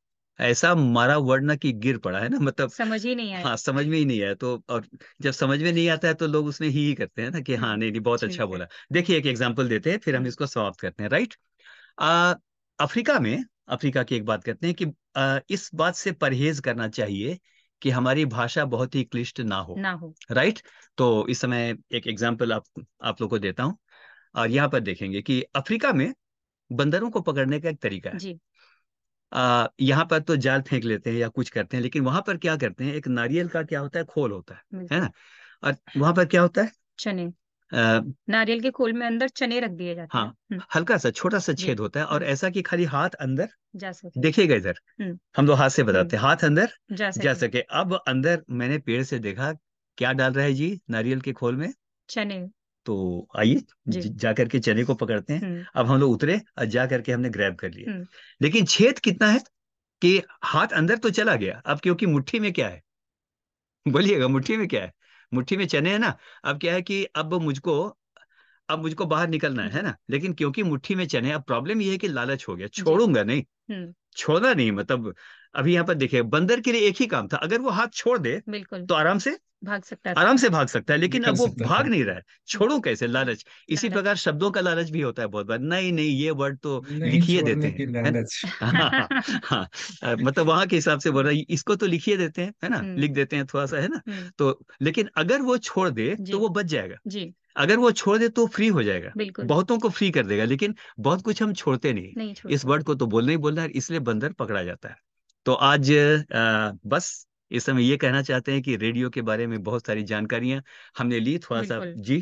ऐसा मारा वर्ड ना कि गिर पड़ा है ना मतलब समझ ही नहीं आया हाँ समझ में ही नहीं आया तो और जब समझ में नहीं आता है तो लोग उसमें ही ही करते हैं ना कि हाँ नहीं नहीं बहुत अच्छा बोला देखिए एक एग्जाम्पल देते हैं फिर हम इसको समाप्त करते हैं राइट आ, अफ्रीका में अफ्रीका की एक बात करते हैं कि आ, इस बात से परहेज करना चाहिए कि हमारी भाषा बहुत ही क्लिष्ट ना हो ना हो राइट तो इस समय एक एग्जाम्पल आप आप लोग को देता हूँ और यहाँ पर देखेंगे कि अफ्रीका में बंदरों को पकड़ने का एक तरीका है आ, यहाँ पर तो जाल फेंक लेते हैं या कुछ करते हैं लेकिन वहां पर क्या करते हैं एक नारियल का क्या होता है खोल होता है है ना और वहां पर क्या होता है चने नारियल के खोल में अंदर चने रख दिए जाते हाँ, हैं हम्म। हल्का सा छोटा सा छेद होता है और हम्म। ऐसा कि खाली हाथ अंदर जा सके देखिएगा इधर हम्म। हम लोग हाथ से बताते हैं हाथ अंदर जा सके।, जा सके अब अंदर मैंने पेड़ से देखा क्या डाल रहा है जी नारियल के खोल में चने तो आइए जा करके चने को पकड़ते हैं अब हम लोग उतरे और जा करके हमने ग्रैब कर लिया लेकिन छेद कितना है कि हाथ अंदर तो चला गया अब क्योंकि मुट्ठी में क्या है बोलिएगा मुट्ठी में क्या है मुट्ठी में चने है ना अब क्या है कि अब मुझको अब मुझको बाहर निकलना है, ना लेकिन क्योंकि मुट्ठी में चने अब प्रॉब्लम यह है कि लालच हो गया छोड़ूंगा नहीं छोड़ना नहीं मतलब अभी यहाँ पर देखिए बंदर के लिए एक ही काम था अगर वो हाथ छोड़ दे बिल्कुल तो आराम से भाग सकता है आराम से भाग सकता है लेकिन अब वो भाग नहीं रहा है छोड़ो कैसे लालच इसी प्रकार शब्दों का लालच भी होता है बहुत बार नहीं नहीं ये वर्ड तो लिखिए देते हैं <laughs> हाँ, हाँ। मतलब वहां के हिसाब से बोल रहा है इसको तो लिखिए देते हैं है ना हम्म। लिख देते हैं थोड़ा सा है ना हम्म। तो लेकिन अगर वो छोड़ दे तो वो बच जाएगा जी अगर वो छोड़ दे तो फ्री हो जाएगा बहुतों को फ्री कर देगा लेकिन बहुत कुछ हम छोड़ते नहीं, इस वर्ड को तो बोलना ही बोलना है इसलिए बंदर पकड़ा जाता है तो आज आ, बस इस समय ये कहना चाहते हैं कि रेडियो के बारे में बहुत सारी जानकारियां हमने ली थोड़ा सा जी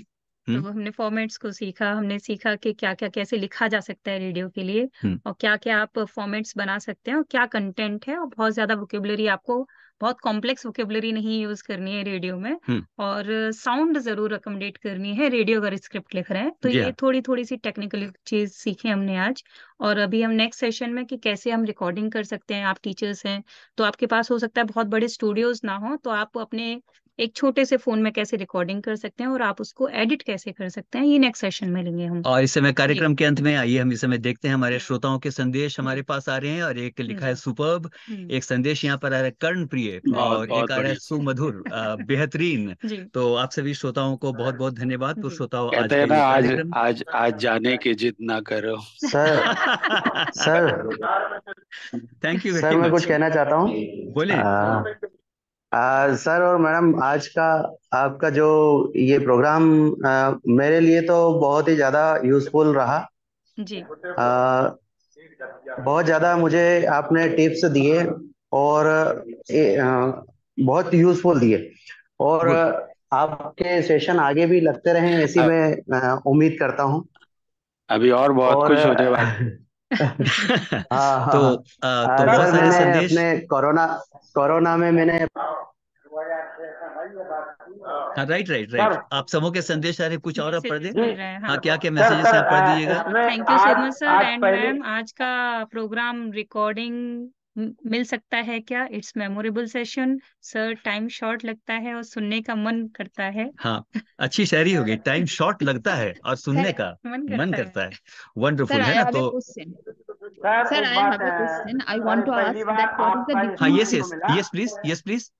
तो हमने फॉर्मेट्स को सीखा हमने सीखा कि क्या क्या कैसे लिखा जा सकता है रेडियो के लिए और क्या क्या आप फॉर्मेट्स बना सकते हैं और क्या कंटेंट है और बहुत ज्यादा वोकेबुलरी आपको बहुत कॉम्प्लेक्स वोकेबलरी नहीं यूज करनी है रेडियो में और साउंड जरूर अकोमोडेट करनी है रेडियो अगर स्क्रिप्ट लिख रहे हैं तो ये हाँ। थोड़ी थोड़ी सी टेक्निकल चीज सीखी हमने आज और अभी हम नेक्स्ट सेशन में कि कैसे हम रिकॉर्डिंग कर सकते हैं आप टीचर्स हैं तो आपके पास हो सकता है बहुत बड़े स्टूडियोज ना हो तो आप अपने एक छोटे से फोन में कैसे रिकॉर्डिंग कर सकते हैं और आप उसको एडिट कैसे कर सकते हैं ये नेक्स्ट सेशन में लेंगे हम और इस समय कार्यक्रम के अंत में आइए हम इस समय देखते हैं हमारे श्रोताओं के संदेश हम्म। हमारे पास आ रहे हैं और एक लिखा है सुपर्ब हम्म। हम्म। एक संदेश यहाँ पर आ रहा है कर्ण प्रिय और एक आ रहा है सुमधुर बेहतरीन <laughs> तो आप सभी श्रोताओं को बहुत हाँ। बहुत धन्यवाद तो श्रोताओं आज आज आज आज जाने की जिद ना करो sir <laughs> sir thank you sir मैं कुछ कहना चाहता हूँ बोले आ, सर और मैडम आज का आपका जो ये प्रोग्राम आ, मेरे लिए तो बहुत ही ज़्यादा यूज़फुल रहा जी आ, बहुत ज़्यादा मुझे आपने टिप्स दिए और ए, आ, बहुत यूज़फुल दिए और आपके सेशन आगे भी लगते रहे ऐसी मैं उम्मीद करता हूँ अभी और बहुत और, कुछ हो <laughs> हाँ, हाँ, तो, हाँ। आ, तो सर मैंने अपने कोरोना कोरोना में मैंने हाँ राइट राइट राइट आप समूह के संदेश आ रहे कुछ और आप पढ़ दे हाँ।, हाँ क्या क्या मैसेजेस आप पढ़ दीजिएगा thank you so much sir and ma'am आज का प्रोग्राम रिकॉर्डिंग मिल सकता है क्या it's memorable session sir time short लगता है और सुनने का मन करता है हाँ अच्छी शायरी हो गई टाइम शॉर्ट लगता है और सुनने का <laughs> मन करता, मन करता है वंडरफुल है ना तो sir I have a question I want to ask that what is the हाँ yes yes yes please yes please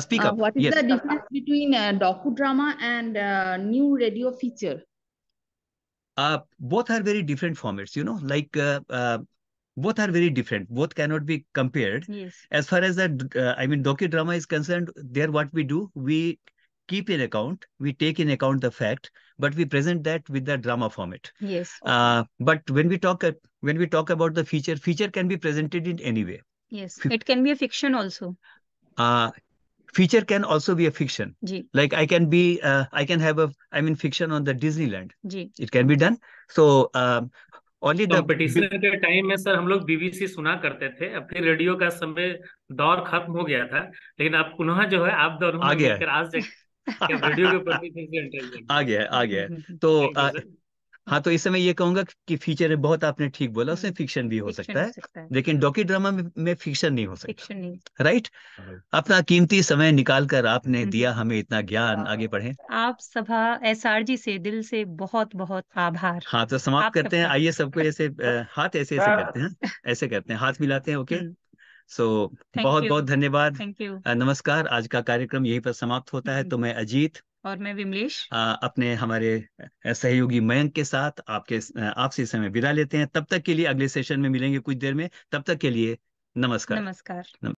speak uh, up. what is yes. the difference between uh, docudrama and uh, new radio feature? both are very different formats, you know, like both are very different both cannot be compared yes. as far as that uh, i mean docudrama is concerned there what we do we keep in account we take in account the fact but we present that with the drama format yes uh, but when we talk uh, when we talk about the feature feature can be presented in any way yes it can be a fiction also uh, feature can also be a fiction like I can be I can have I mean fiction on the Disneyland it can be done so only competition के time में sir हम लोग BBC सुना करते थे अब फिर radio का समय दौर खत्म हो गया था लेकिन अब पुनः जो है आप दौर आ गया <laughs> आ गया <laughs> तो हाँ तो इस समय ये कहूंगा कि फीचर है बहुत आपने ठीक बोला उसमें फिक्शन हम्म, भी हो सकता है।, सकता है लेकिन डॉकी ड्रामा में, फिक्शन नहीं हो सकता राइट हाँ। अपना कीमती समय निकाल कर आपने हम्म, दिया हम्म। हमें इतना ज्ञान आगे बढ़े आप सभा एस आर जी से दिल से बहुत बहुत आभार हाँ तो समाप्त करते हैं आइए सबको ऐसे हाथ ऐसे ऐसे हाँ। करते हैं ऐसे करते हैं हाथ मिलाते हैं ओके सो so, बहुत you. बहुत धन्यवाद थैंक यू नमस्कार आज का कार्यक्रम यहीं पर समाप्त होता है तो मैं <laughs> अजीत और मैं विमलेश अपने हमारे सहयोगी मयंक के साथ आपके आपसे समय विदा लेते हैं तब तक के लिए अगले सेशन में मिलेंगे कुछ देर में तब तक के लिए नमस्कार नमस्कार नम...